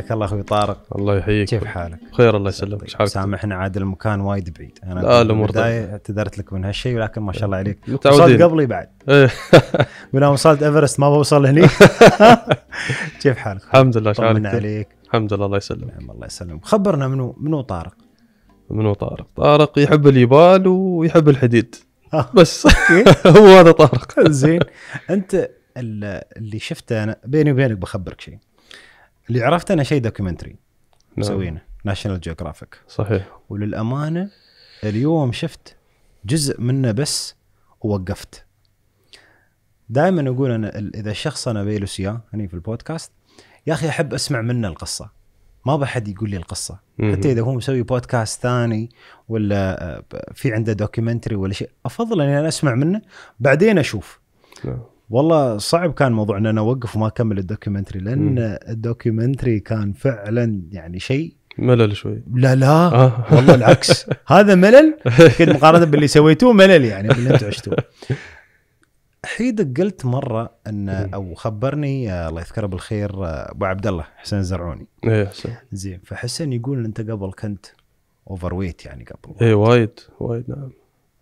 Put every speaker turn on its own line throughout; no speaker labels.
حياك الله اخوي طارق الله يحييك كيف حالك؟ بخير الله يسلمك ايش حالك؟ سامحنا عاد المكان وايد بعيد انا لا الامور اعتذرت لك من هالشيء ولكن ما شاء الله عليك وصلت قبلي بعد إيه. يوم وصلت ايفرست ما بوصل
هني كيف حالك؟ الحمد لله حالك؟ عليك الحمد لله الله يسلمك نعم الله يسلمك خبرنا منو منو طارق؟ منو طارق؟ طارق يحب اليبال ويحب الحديد آه. بس هو هذا طارق زين
انت اللي شفته انا بيني وبينك بخبرك شيء اللي عرفته انه شيء دوكيومنتري نعم. مسوينه ناشونال جيوغرافيك صحيح وللامانه اليوم شفت جزء منه بس ووقفت دائما اقول انا اذا الشخص انا بيلوس اياه هني في البودكاست يا اخي احب اسمع منه القصه ما بحد يقول لي القصه مم. حتى اذا هو مسوي بودكاست ثاني ولا آه، في عنده دوكيومنتري ولا شيء افضل اني انا اسمع منه بعدين اشوف نعم. والله صعب كان موضوع ان انا اوقف وما اكمل الدوكيومنتري لان الدوكيومنتري كان فعلا يعني شيء ملل شوي
لا لا آه. والله العكس هذا ملل كنت مقارنه باللي سويتوه ملل يعني باللي انتم عشتوه
حيدك قلت مره ان او خبرني آه، الله يذكره بالخير آه، ابو عبد الله حسين الزرعوني ايه حسين زين فحسين يقول انت قبل كنت اوفر ويت يعني قبل
اي وايد وايد نعم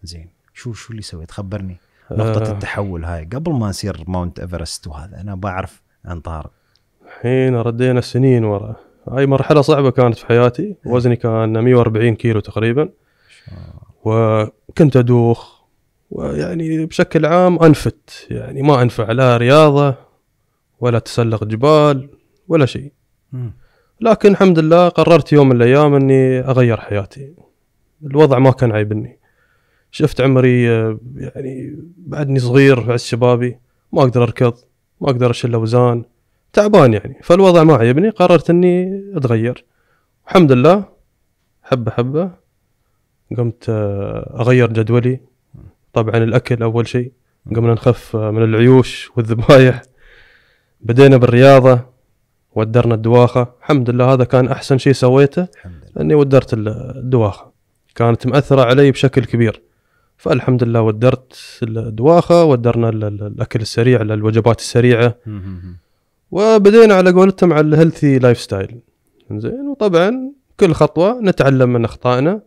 زين شو شو اللي سويت خبرني نقطه آه التحول هاي قبل ما نصير ماونت ايفرست وهذا انا بعرف عن طارق
الحين ردينا سنين ورا هاي مرحله صعبه كانت في حياتي إيه. وزني كان 140 كيلو تقريبا وكنت ادوخ ويعني بشكل عام انفت يعني ما انفع لا رياضه ولا تسلق جبال ولا شيء لكن الحمد لله قررت يوم من الايام اني اغير حياتي الوضع ما كان عيبني شفت عمري آه، يعني بعدني صغير بعد شبابي ما اقدر اركض ما اقدر اشيل اوزان تعبان يعني فالوضع ما عجبني قررت اني اتغير الحمد لله حبه حبه قمت آه، اغير جدولي طبعا الاكل اول شيء قمنا نخف آه، من العيوش والذبايح بدينا بالرياضه ودرنا الدواخه الحمد لله هذا كان احسن شيء سويته اني ودرت الدواخه كانت مأثره علي بشكل كبير فالحمد لله ودرت الدواخه ودرنا الاكل السريع الوجبات السريعه وبدينا على قولتهم على الهيلثي لايف ستايل زين وطبعا كل خطوه نتعلم من اخطائنا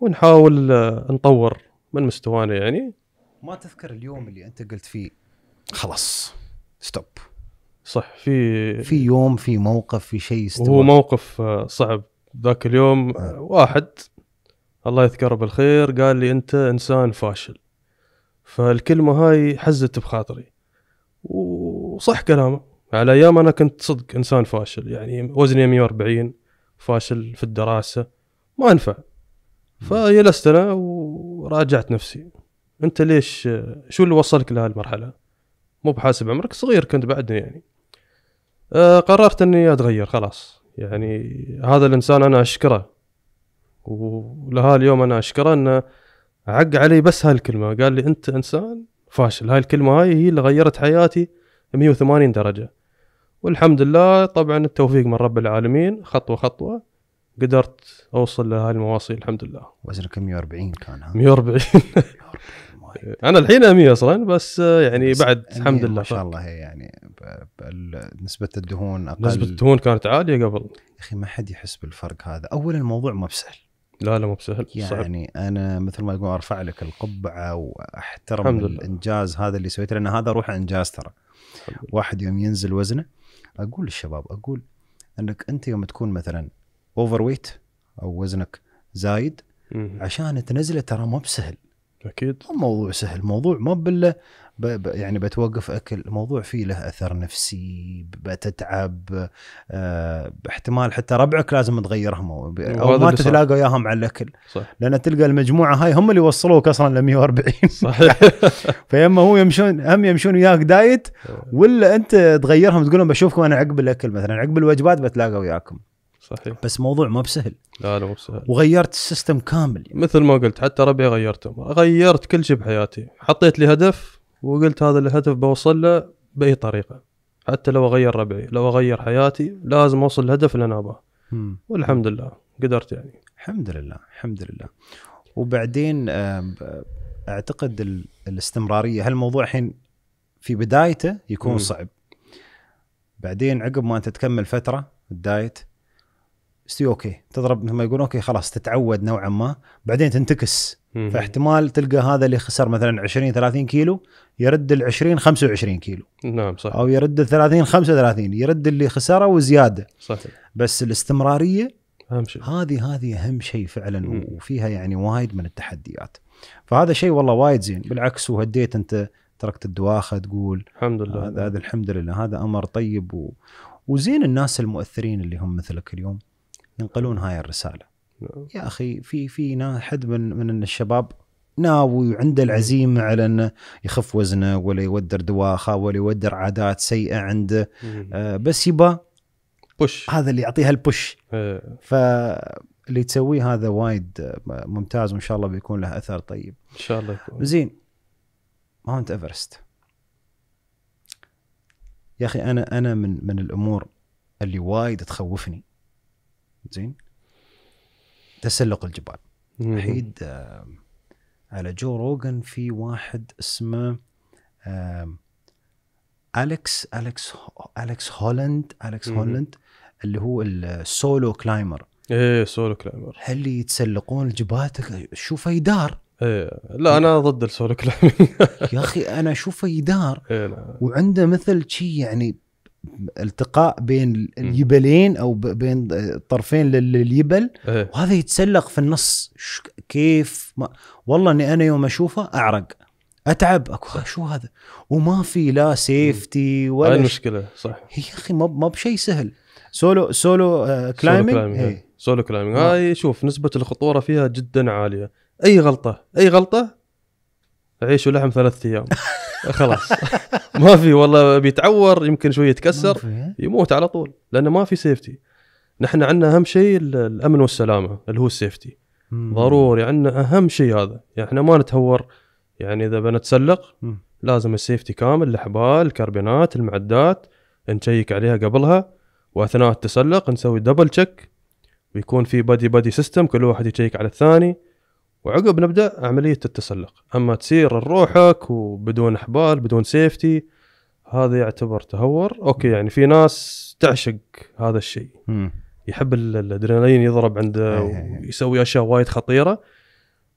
ونحاول آه، نطور من مستوانا يعني
ما تذكر اليوم اللي انت قلت فيه
خلاص ستوب صح في في يوم في موقف في شيء استوى هو موقف آه، صعب ذاك اليوم آه. واحد الله يذكره بالخير قال لي انت انسان فاشل فالكلمه هاي حزت بخاطري وصح كلامه على ايام انا كنت صدق انسان فاشل يعني وزني 140 فاشل في الدراسه ما انفع فجلست انا وراجعت نفسي انت ليش شو اللي وصلك لهالمرحله مو بحاسب عمرك صغير كنت بعدني يعني آه، قررت اني اتغير خلاص يعني هذا الانسان انا اشكره ولها اليوم انا اشكره انه عق علي بس هالكلمه قال لي انت انسان فاشل هاي الكلمه هاي هي اللي غيرت حياتي 180 درجه والحمد لله طبعا التوفيق من رب العالمين خطوه خطوه قدرت اوصل لهاي المواصيل الحمد لله وزنك 140 كان ها 140 انا الحين 100 اصلا بس يعني بس بعد الحمد لله ما شاء الله هي يعني نسبه الدهون اقل نسبه الدهون كانت عاليه قبل يا اخي ما حد يحس
بالفرق هذا اولا الموضوع ما بسهل لا لا مو بسهل يعني صعب. انا مثل ما يقول ارفع لك القبعه واحترم الانجاز هذا اللي سويته لان هذا روح انجاز ترى واحد يوم ينزل وزنه اقول للشباب اقول انك انت يوم تكون مثلا اوفر ويت او وزنك زايد عشان تنزله ترى مو بسهل اكيد موضوع سهل موضوع ما بالله يعني بتوقف اكل موضوع فيه له اثر نفسي بتتعب أه احتمال حتى ربعك لازم تغيرهم او, أو ما تتلاقى وياهم على الاكل صح. لان تلقى المجموعه هاي هم اللي وصلوك اصلا ل 140 صحيح فيما هو يمشون هم يمشون وياك دايت ولا انت تغيرهم تقول لهم بشوفكم انا عقب الاكل مثلا عقب الوجبات بتلاقى وياكم صحيح بس موضوع
ما بسهل لا لا مو بسهل وغيرت السيستم كامل يعني. مثل ما قلت حتى ربعي غيرته غيرت كل شيء بحياتي حطيت لي هدف وقلت هذا الهدف بوصل له باي طريقه حتى لو اغير ربعي لو اغير حياتي لازم اوصل الهدف اللي انا ابغاه والحمد لله قدرت يعني الحمد لله الحمد لله وبعدين آه،
اعتقد الاستمراريه هالموضوع الحين في بدايته يكون صعب بعدين عقب ما انت تكمل فتره الدايت يصير اوكي تضرب مثل ما يقول اوكي خلاص تتعود نوعا ما بعدين تنتكس فاحتمال تلقى هذا اللي خسر مثلا 20 30 كيلو يرد ال 20 25 كيلو
نعم صح او
يرد ال 30 35 يرد اللي خسره وزياده صحيح بس الاستمراريه اهم شيء هذه هذه اهم شيء فعلا مم. وفيها يعني وايد من التحديات فهذا شيء والله وايد زين بالعكس وهديت انت تركت الدواخه تقول الحمد لله هذا الحمد لله هذا امر طيب و... وزين الناس المؤثرين اللي هم مثلك اليوم ينقلون هاي الرساله نعم. يا اخي في في حد من من الشباب ناوي وعنده العزيمه على انه يخف وزنه ولا يودر دواخه ولا يودر عادات سيئه عنده آه بس يبا بوش هذا اللي يعطيها البوش إيه. فاللي تسويه هذا وايد ممتاز وان شاء الله بيكون له اثر طيب
ان شاء الله يكون
زين ماونت ايفرست يا اخي انا انا من من الامور اللي وايد تخوفني زين تسلق الجبال الحين آه، على جو روجن في واحد اسمه آه، اليكس اليكس اليكس هولند اليكس هولند اللي هو السولو كلايمر
ايه سولو كلايمر اللي يتسلقون الجبال شوفه يدار ايه لا انا ضد السولو كلايمر يا اخي انا اشوفه يدار إيه وعنده مثل شي
يعني التقاء بين اليبلين او بين طرفين لليبل إيه. وهذا يتسلق في النص كيف ما والله اني انا يوم اشوفه اعرق اتعب اكو شو هذا وما في لا سيفتي ولا هاي المشكله صح يا اخي ما ما بشيء سهل سولو سولو كلايمنج آه،
سولو كلايمنج إيه. هاي شوف نسبه الخطوره فيها جدا عاليه اي غلطه اي غلطه عيش ولحم ثلاث ايام خلاص ما في والله بيتعور يمكن شويه يتكسر يموت على طول لانه ما في سيفتي نحن عندنا اهم شيء الامن والسلامه اللي هو السيفتي ضروري عندنا اهم شيء هذا يعني احنا ما نتهور يعني اذا بنتسلق لازم السيفتي كامل الحبال الكربينات المعدات نشيك عليها قبلها واثناء التسلق نسوي دبل تشيك ويكون في بادي بادي سيستم كل واحد يشيك على الثاني وعقب نبدا عمليه التسلق اما تسير لروحك وبدون حبال بدون سيفتي هذا يعتبر تهور اوكي يعني في ناس تعشق هذا الشيء يحب الادرينالين يضرب عنده ويسوي اشياء وايد خطيره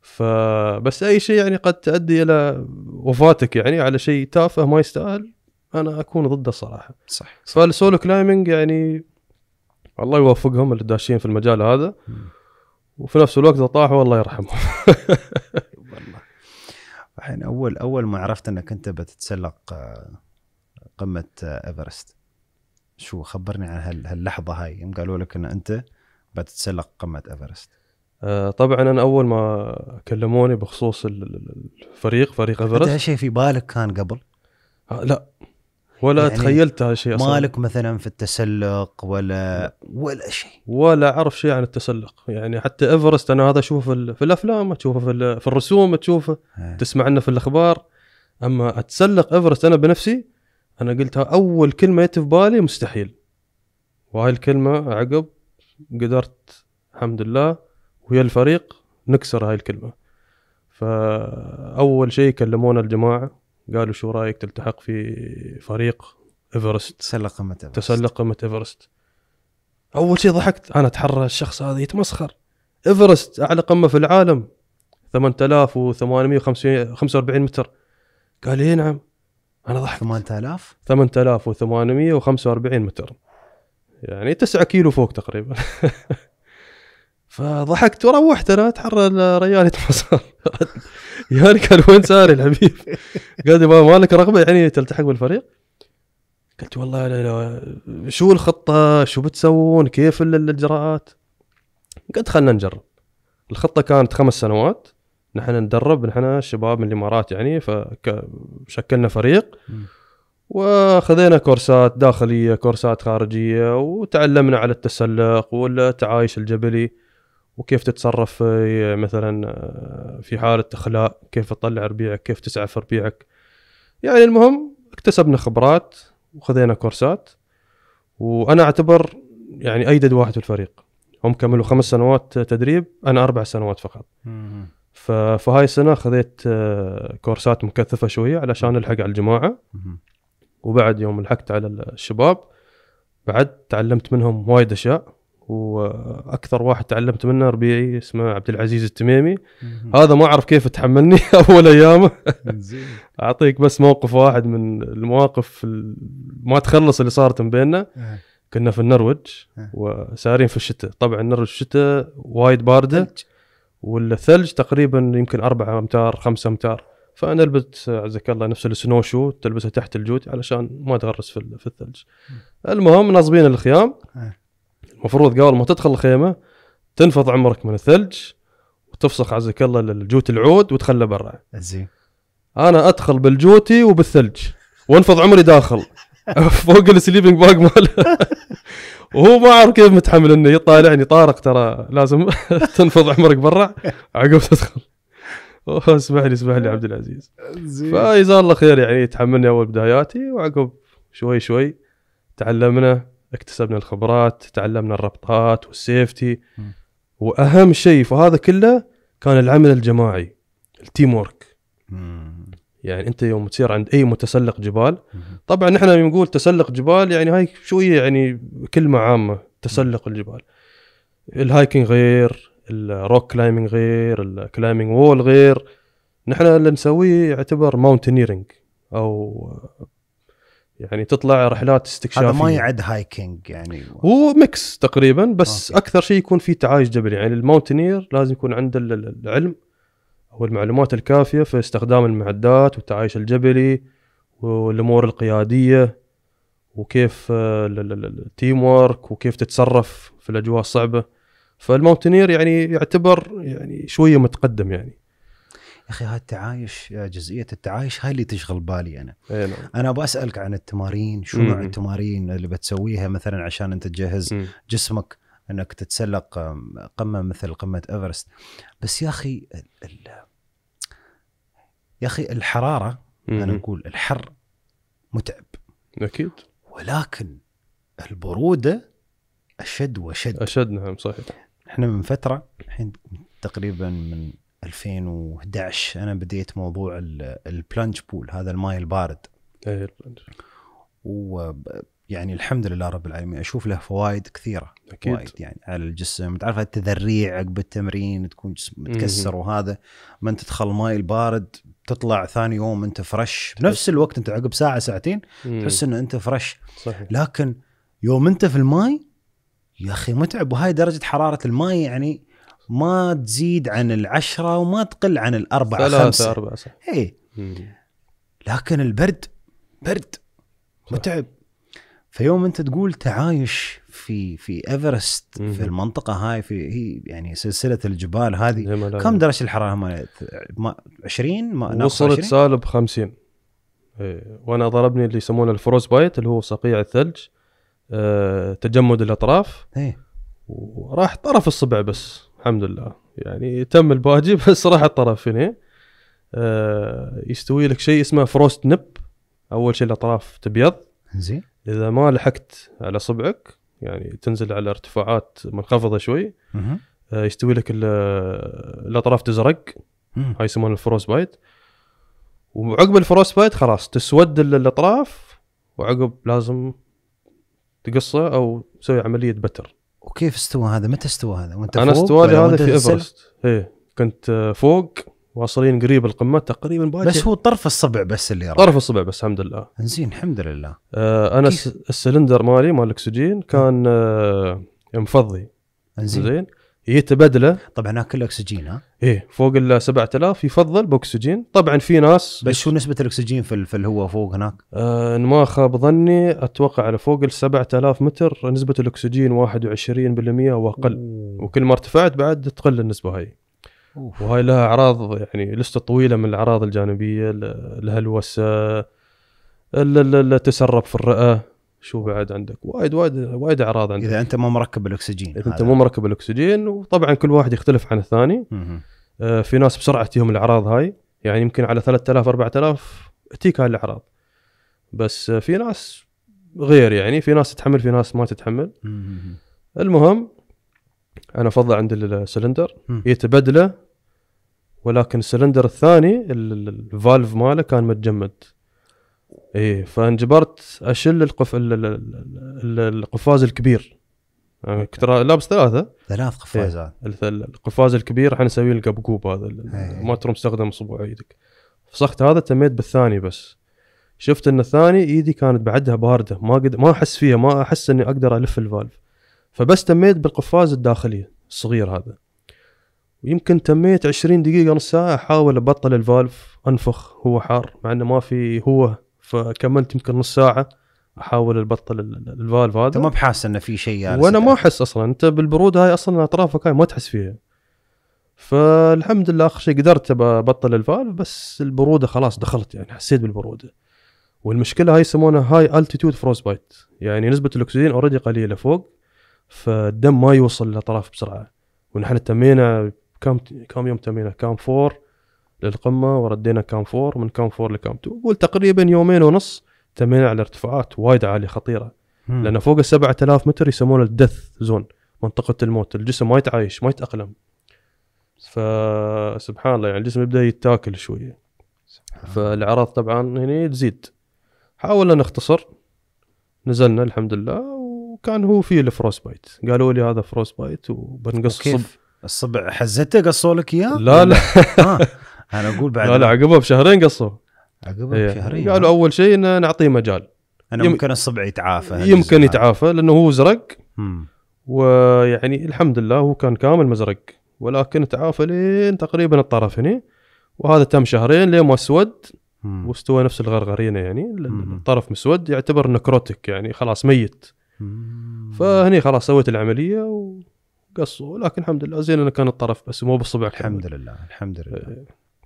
فبس اي شيء يعني قد تؤدي الى وفاتك يعني على شيء تافه ما يستاهل انا اكون ضده الصراحه صح, صح. فالسولو كلايمنج يعني الله يوفقهم اللي داشين في المجال هذا وفي نفس الوقت طاح والله يرحمه والله
الحين اول اول ما عرفت انك انت بتتسلق آه، قمه آه، ايفرست شو خبرني عن هاللحظه هاي يوم قالوا لك ان انت بتتسلق
قمه ايفرست آه، طبعا انا اول ما كلموني بخصوص الفريق فريق ايفرست شيء في بالك كان قبل؟ لا ولا يعني تخيلت هالشيء اصلا مالك مثلا في التسلق ولا ولا شيء ولا اعرف شيء عن التسلق يعني حتى ايفرست انا هذا اشوفه في, في الافلام اشوفه في, في الرسوم تشوفه إيه. تسمع عنه في الاخبار اما اتسلق ايفرست انا بنفسي انا قلتها اول كلمه جت في بالي مستحيل وهاي الكلمه عقب قدرت الحمد لله ويا الفريق نكسر هاي الكلمه فاول شيء كلمونا الجماعه قالوا شو رايك تلتحق في فريق ايفرست تسلق قمه ايفرست تسلق قمه ايفرست اول شيء ضحكت انا اتحرى الشخص هذا يتمسخر ايفرست اعلى قمه في العالم 8845 متر قال اي نعم انا ضحكت 8000 8845 متر يعني 9 كيلو فوق تقريبا فضحكت وروحت انا تحرى الرجال يتفصل يعني قال وين ساري الحبيب؟ قال ما لك رغبه يعني تلتحق بالفريق؟ قلت والله لا لا شو الخطه؟ شو بتسوون؟ كيف الاجراءات؟ قلت خلنا نجرب. الخطه كانت خمس سنوات نحن ندرب نحن شباب من الامارات يعني فشكلنا فريق وخذينا كورسات داخليه كورسات خارجيه وتعلمنا على التسلق والتعايش الجبلي وكيف تتصرف في مثلا في حالة إخلاء كيف تطلع ربيعك كيف تسعى في ربيعك يعني المهم اكتسبنا خبرات وخذينا كورسات وأنا أعتبر يعني أيدد واحد في الفريق هم كملوا خمس سنوات تدريب أنا أربع سنوات فقط فهاي السنة خذيت كورسات مكثفة شوية علشان ألحق على الجماعة وبعد يوم لحقت على الشباب بعد تعلمت منهم وايد أشياء واكثر واحد تعلمت منه ربيعي اسمه عبد العزيز التميمي هذا ما اعرف كيف تحملني اول ايامه اعطيك بس موقف واحد من المواقف ما تخلص اللي صارت من بيننا كنا في النرويج وسارين في الشتاء طبعا النرويج الشتاء وايد بارده والثلج تقريبا يمكن 4 امتار 5 امتار فانا لبست عزك الله نفس السنو شو تلبسها تحت الجوت علشان ما تغرس في الثلج المهم ناصبين الخيام المفروض قبل ما تدخل الخيمه تنفض عمرك من الثلج وتفسخ عزك الله للجوت العود وتخلى برا زين انا ادخل بالجوتي وبالثلج وانفض عمري داخل فوق السليبنج باج ماله وهو ما اعرف كيف متحمل انه يطالعني طارق ترى لازم تنفض عمرك برا عقب تدخل اسمح لي اسمح لي عبد العزيز فجزاه الله خير يعني تحملني اول بداياتي وعقب شوي شوي تعلمنا اكتسبنا الخبرات تعلمنا الربطات والسيفتي واهم شيء في هذا كله كان العمل الجماعي التيم ورك يعني انت يوم تصير عند اي متسلق جبال طبعا نحن نقول تسلق جبال يعني هاي شويه يعني كلمه عامه تسلق الجبال الهايكنج غير الروك كلايمنج غير الكلايمنج وول غير نحن اللي نسويه يعتبر ماونتينيرنج او يعني تطلع رحلات استكشافيه هذا ما يعد هايكينج يعني هو ميكس تقريبا بس أوكي. اكثر شيء يكون فيه تعايش جبلي يعني الماونتينير لازم يكون عنده العلم او المعلومات الكافيه في استخدام المعدات والتعايش الجبلي والامور القياديه وكيف آه، التيم وورك وكيف تتصرف في الاجواء الصعبه فالماونتينير يعني يعتبر يعني شويه متقدم يعني
اخي هاي التعايش جزئيه التعايش هاي اللي تشغل بالي انا إيه نعم. انا ابغى اسالك عن التمارين شو نوع التمارين اللي بتسويها مثلا عشان انت تجهز مم. جسمك انك تتسلق قمه مثل قمه ايفرست بس يا اخي ال... يا اخي الحراره مم. انا اقول الحر متعب اكيد ولكن البروده اشد واشد اشد نعم صحيح احنا من فتره الحين تقريبا من 2011 انا بديت موضوع البلانج بول هذا الماي البارد و إيه، ويعني الحمد لله رب العالمين اشوف له فوائد كثيره أكيد. وايد يعني على الجسم تعرف التذريع عقب التمرين تكون جسم متكسر وهذا انت تدخل ماي البارد تطلع ثاني يوم انت فرش بنفس الوقت انت عقب ساعه ساعتين تحس ان انت فرش صحيح. لكن يوم انت في الماي يا اخي متعب وهاي درجه حراره الماي يعني ما تزيد عن العشرة وما تقل عن الأربعة خمسة أربعة صح إي لكن البرد برد متعب فيوم انت تقول تعايش في في ايفرست في المنطقه هاي في هي يعني سلسله الجبال هذه كم درجه الحراره مالت 20 ما وصلت
سالب 50 إيه. وانا ضربني اللي يسمونه الفروز بايت اللي هو صقيع الثلج أه تجمد الاطراف ايه وراح طرف الصبع بس الحمد لله يعني تم الباجي بس راح الطرفين آه يستوي لك شيء اسمه فروست نب اول شيء الاطراف تبيض زين اذا ما لحقت على صبعك يعني تنزل على ارتفاعات منخفضه شوي آه يستوي لك الاطراف تزرق هاي يسمونها الفروست بايت وعقب الفروست بايت خلاص تسود الاطراف وعقب لازم تقصه او تسوي عمليه بتر
وكيف استوى هذا متى استوى هذا وانت
انا استوى لي هذا في ايفرست ايه كنت آه، فوق واصلين قريب القمه تقريبا باجي بس هو
طرف الصبع بس اللي راح طرف الصبع بس الحمد لله انزين الحمد لله
آه انا كيف؟ السلندر مالي مال الاكسجين كان آه مفضي انزين. يتبدله طبعا هناك اكسجين ها ايه فوق ال 7000 يفضل باكسجين طبعا في ناس بس شو نسبه الاكسجين في في الهواء فوق هناك؟ آه ما خاب ظني اتوقع على فوق ال 7000 متر نسبه الاكسجين 21% واقل أوه. وكل ما ارتفعت بعد تقل النسبه هاي أوف. وهاي لها اعراض يعني لسته طويله من الاعراض الجانبيه الهلوسه التسرب في الرئه شو بعد عندك وايد وايد وايد اعراض عندك اذا انت مو مركب الاكسجين اذا انت مو مركب الاكسجين وطبعا كل واحد يختلف عن الثاني آه في ناس بسرعه تجيهم الاعراض هاي يعني يمكن على 3000 4000 تجيك هاي الاعراض بس آه في ناس غير يعني في ناس تتحمل في ناس ما تتحمل مم. المهم انا افضل عند السلندر يتبدله ولكن السلندر الثاني الفالف ماله كان متجمد اي فانجبرت اشيل القف... القفاز الكبير يعني كنت لابس ثلاثه ثلاث قفازات إيه. القفاز الكبير احنا نسويه القبقوب هذا ما ترم تستخدم صبع ايدك فسخت هذا تميت بالثاني بس شفت ان الثاني ايدي كانت بعدها بارده ما قد ما احس فيها ما احس اني اقدر الف الفالف فبس تميت بالقفاز الداخلي الصغير هذا ويمكن تميت 20 دقيقه نص ساعه احاول ابطل الفالف انفخ هو حار مع انه ما في هو فكملت يمكن نص ساعه احاول ابطل الفالف هذا انت ما بحاس انه في شيء يعني وانا ما احس اصلا انت بالبروده هاي اصلا اطرافك هاي ما تحس فيها فالحمد لله اخر شيء قدرت ابطل الفالف بس البروده خلاص دخلت يعني حسيت بالبروده والمشكله هاي يسمونها هاي التيتود فروز بايت يعني نسبه الاكسجين اوريدي قليله فوق فالدم ما يوصل للاطراف بسرعه ونحن تمينا كم كم يوم تمينا كام فور للقمة وردينا كام فور من كام فور لكام تو قول تقريبا يومين ونص تمينا على ارتفاعات وايد عالية خطيرة مم. لأن فوق السبعة 7000 متر يسمونه الدث زون منطقة الموت الجسم ما يتعايش ما يتأقلم فسبحان الله يعني الجسم يبدأ يتاكل شوية فالأعراض طبعا هنا تزيد حاولنا نختصر نزلنا الحمد لله وكان هو في الفروس بايت قالوا لي هذا فروس بايت وبنقص الصبع حزته قصوا لك اياه؟ لا لا انا اقول بعد لا لا عقبها بشهرين قصوا
عقبها إيه. بشهرين قالوا
اول شيء انه نعطيه مجال انا يم... ممكن الصبع يتعافى يمكن يتعافى لانه هو زرق ويعني الحمد لله هو كان كامل مزرق ولكن تعافى لين تقريبا الطرف هنا وهذا تم شهرين لين ما اسود واستوى نفس الغرغرينه يعني الطرف مسود يعتبر نكروتك يعني خلاص ميت فهني خلاص سويت العمليه وقصوا ولكن لكن الحمد لله زين انه كان الطرف بس مو بالصبع الحمد لله الحمد لله إيه.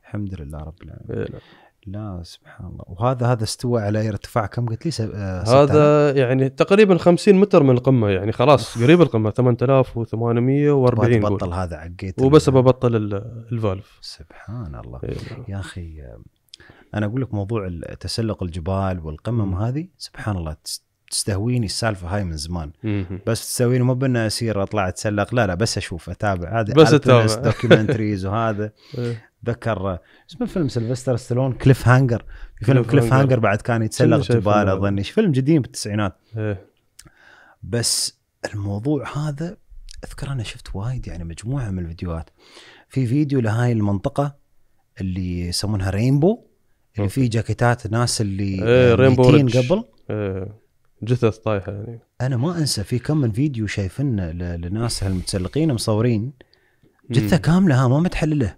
الحمد لله رب العالمين
إيه. لا سبحان الله وهذا هذا استوى على ارتفاع كم قلت لي سب... آه، هذا
يعني تقريبا 50 متر من القمه يعني خلاص قريب القمه 8840 بطل هذا عقيت وبس ببطل
الفالف سبحان الله إيه. يا اخي آه، انا اقول لك موضوع تسلق الجبال والقمم هذه سبحان الله تستهويني السالفه هاي من زمان بس تستهويني مو بان اسير اطلع اتسلق لا لا بس اشوف اتابع هذا بس اتابع دوكيومنتريز وهذا إيه. ذكر اسمه فيلم سلفستر ستالون كليف هانجر في فيلم كليف هانجر بعد كان يتسلق جبال اظني فيلم قديم بالتسعينات إيه. بس الموضوع هذا اذكر انا شفت وايد يعني مجموعه من الفيديوهات في فيديو لهاي المنطقه اللي يسمونها رينبو اللي فيه جاكيتات ناس اللي ايه رينبو آه، قبل ايه جثث
طايحه يعني
انا ما انسى في كم من فيديو شايفنا لناس هالمتسلقين مصورين جثه مم. كامله ها ما متحلله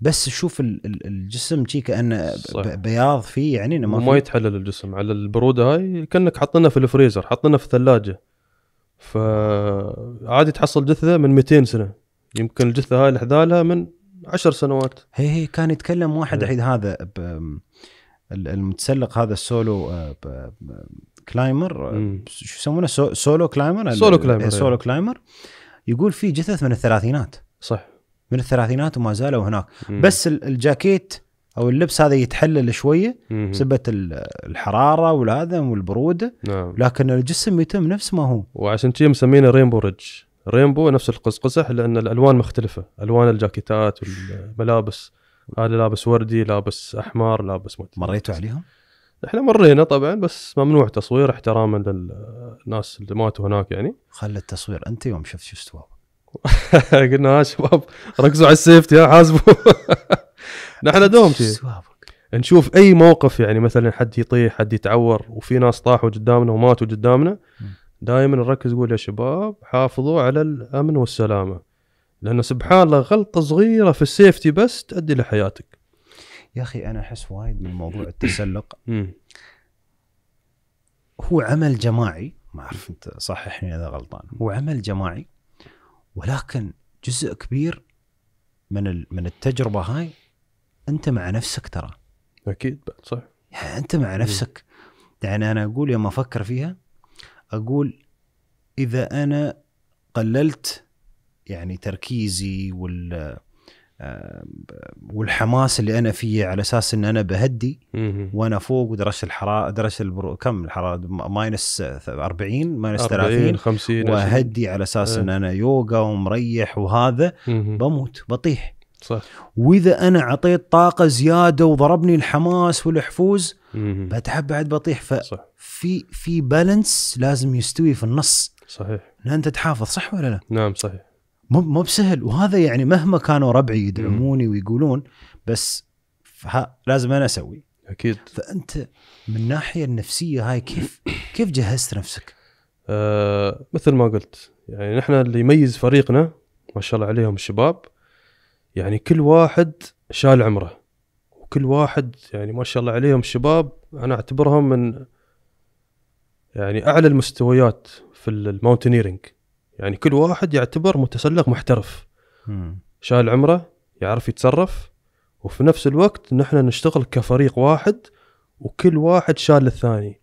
بس شوف الجسم شي كانه بياض فيه يعني
ما ما يتحلل الجسم على البروده هاي كانك حطنا في الفريزر حطنا في الثلاجه فعادي تحصل جثه من 200 سنه يمكن الجثه هاي لحذالها من عشر سنوات هي هي كان يتكلم واحد الحين هذا
المتسلق هذا السولو آه، كلايمر آه، شو يسمونه سولو كلايمر سولو كلايمر سولو كلايمر يقول في جثث من الثلاثينات صح من الثلاثينات وما زالوا هناك مم. بس الجاكيت او اللبس
هذا يتحلل شويه
بسبب الحراره والهذا والبروده نعم. لكن الجسم يتم نفس ما هو
وعشان كذا مسمينه رينبو ريدج رينبو نفس القزقزح لان الالوان مختلفه الوان الجاكيتات والملابس هذا لابس وردي لابس احمر لابس مريتوا عليهم؟ احنا مرينا طبعا بس ممنوع تصوير احتراما للناس اللي ماتوا هناك يعني خلى التصوير انت يوم شفت شو استوى قلنا ها شباب ركزوا على السيفتي ها حاسبوا نحن دوم نشوف اي موقف يعني مثلا حد يطيح حد يتعور وفي ناس طاحوا قدامنا وماتوا قدامنا دائما نركز نقول يا شباب حافظوا على الامن والسلامه لانه سبحان الله غلطه صغيره في السيفتي بس تؤدي لحياتك
يا اخي انا احس وايد من موضوع التسلق هو عمل جماعي ما اعرف انت صححني اذا غلطان هو عمل جماعي ولكن جزء كبير من من التجربه هاي انت مع نفسك ترى اكيد صح يعني انت مع نفسك يعني انا اقول يوم افكر فيها اقول اذا انا قللت يعني تركيزي ولا والحماس اللي انا فيه على اساس ان انا بهدي وانا فوق ودرجه الحراره درجه البرو... كم الحراره ماينس 40 ماينس 30 50 واهدي على اساس إيه. ان انا يوغا ومريح وهذا بموت بطيح صح واذا انا اعطيت طاقه زياده وضربني الحماس والحفوز بتعب بعد بطيح ف في بالانس لازم يستوي في النص صحيح ان انت تحافظ صح ولا لا؟ نعم صحيح مو مو بسهل وهذا يعني مهما كانوا ربعي يدعموني ويقولون بس لازم انا اسوي اكيد فانت من الناحيه النفسيه هاي كيف كيف جهزت
نفسك؟ آه مثل ما قلت يعني نحن اللي يميز فريقنا ما شاء الله عليهم الشباب يعني كل واحد شال عمره وكل واحد يعني ما شاء الله عليهم الشباب انا اعتبرهم من يعني اعلى المستويات في الماونتينيرنج يعني كل واحد يعتبر متسلق محترف مم. شال عمره يعرف يتصرف وفي نفس الوقت نحن نشتغل كفريق واحد وكل واحد شال الثاني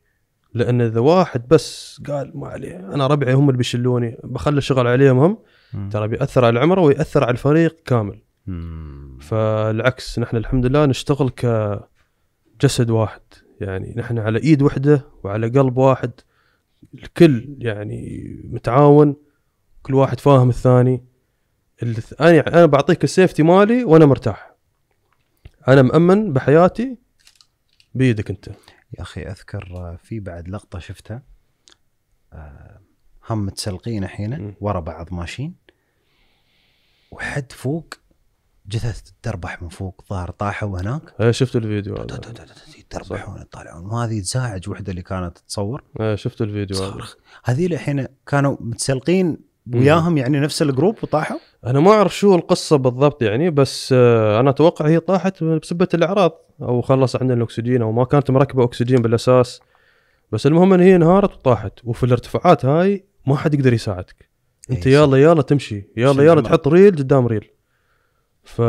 لان اذا واحد بس قال ما عليه انا ربعي هم اللي بيشلوني بخلي الشغل عليهم هم ترى بياثر على عمره وياثر على الفريق كامل مم. فالعكس نحن الحمد لله نشتغل كجسد واحد يعني نحن على ايد وحده وعلى قلب واحد الكل يعني متعاون كل واحد فاهم الثاني انا يعني انا بعطيك السيفتي مالي وانا مرتاح انا مامن بحياتي بيدك انت يا
اخي اذكر في بعد لقطه شفتها آه، هم متسلقين الحين ورا بعض ماشيين وحد فوق جثث تربح من فوق ظهر طاحوا هناك ايه شفت الفيديو هذا يتربحون يطالعون وهذه تزاعج وحده اللي كانت تصور ايه شفت الفيديو هذا هذه الحين كانوا متسلقين وياهم يعني نفس الجروب وطاحوا؟
انا ما اعرف شو القصه بالضبط يعني بس آه، انا اتوقع هي طاحت بسبه الاعراض او خلص عندنا الاكسجين او ما كانت مركبه اكسجين بالاساس بس المهم ان هي انهارت وطاحت وفي الارتفاعات هاي ما حد يقدر يساعدك إيه، انت يلا يلا تمشي يلا يلا تحط ريل قدام ريل ف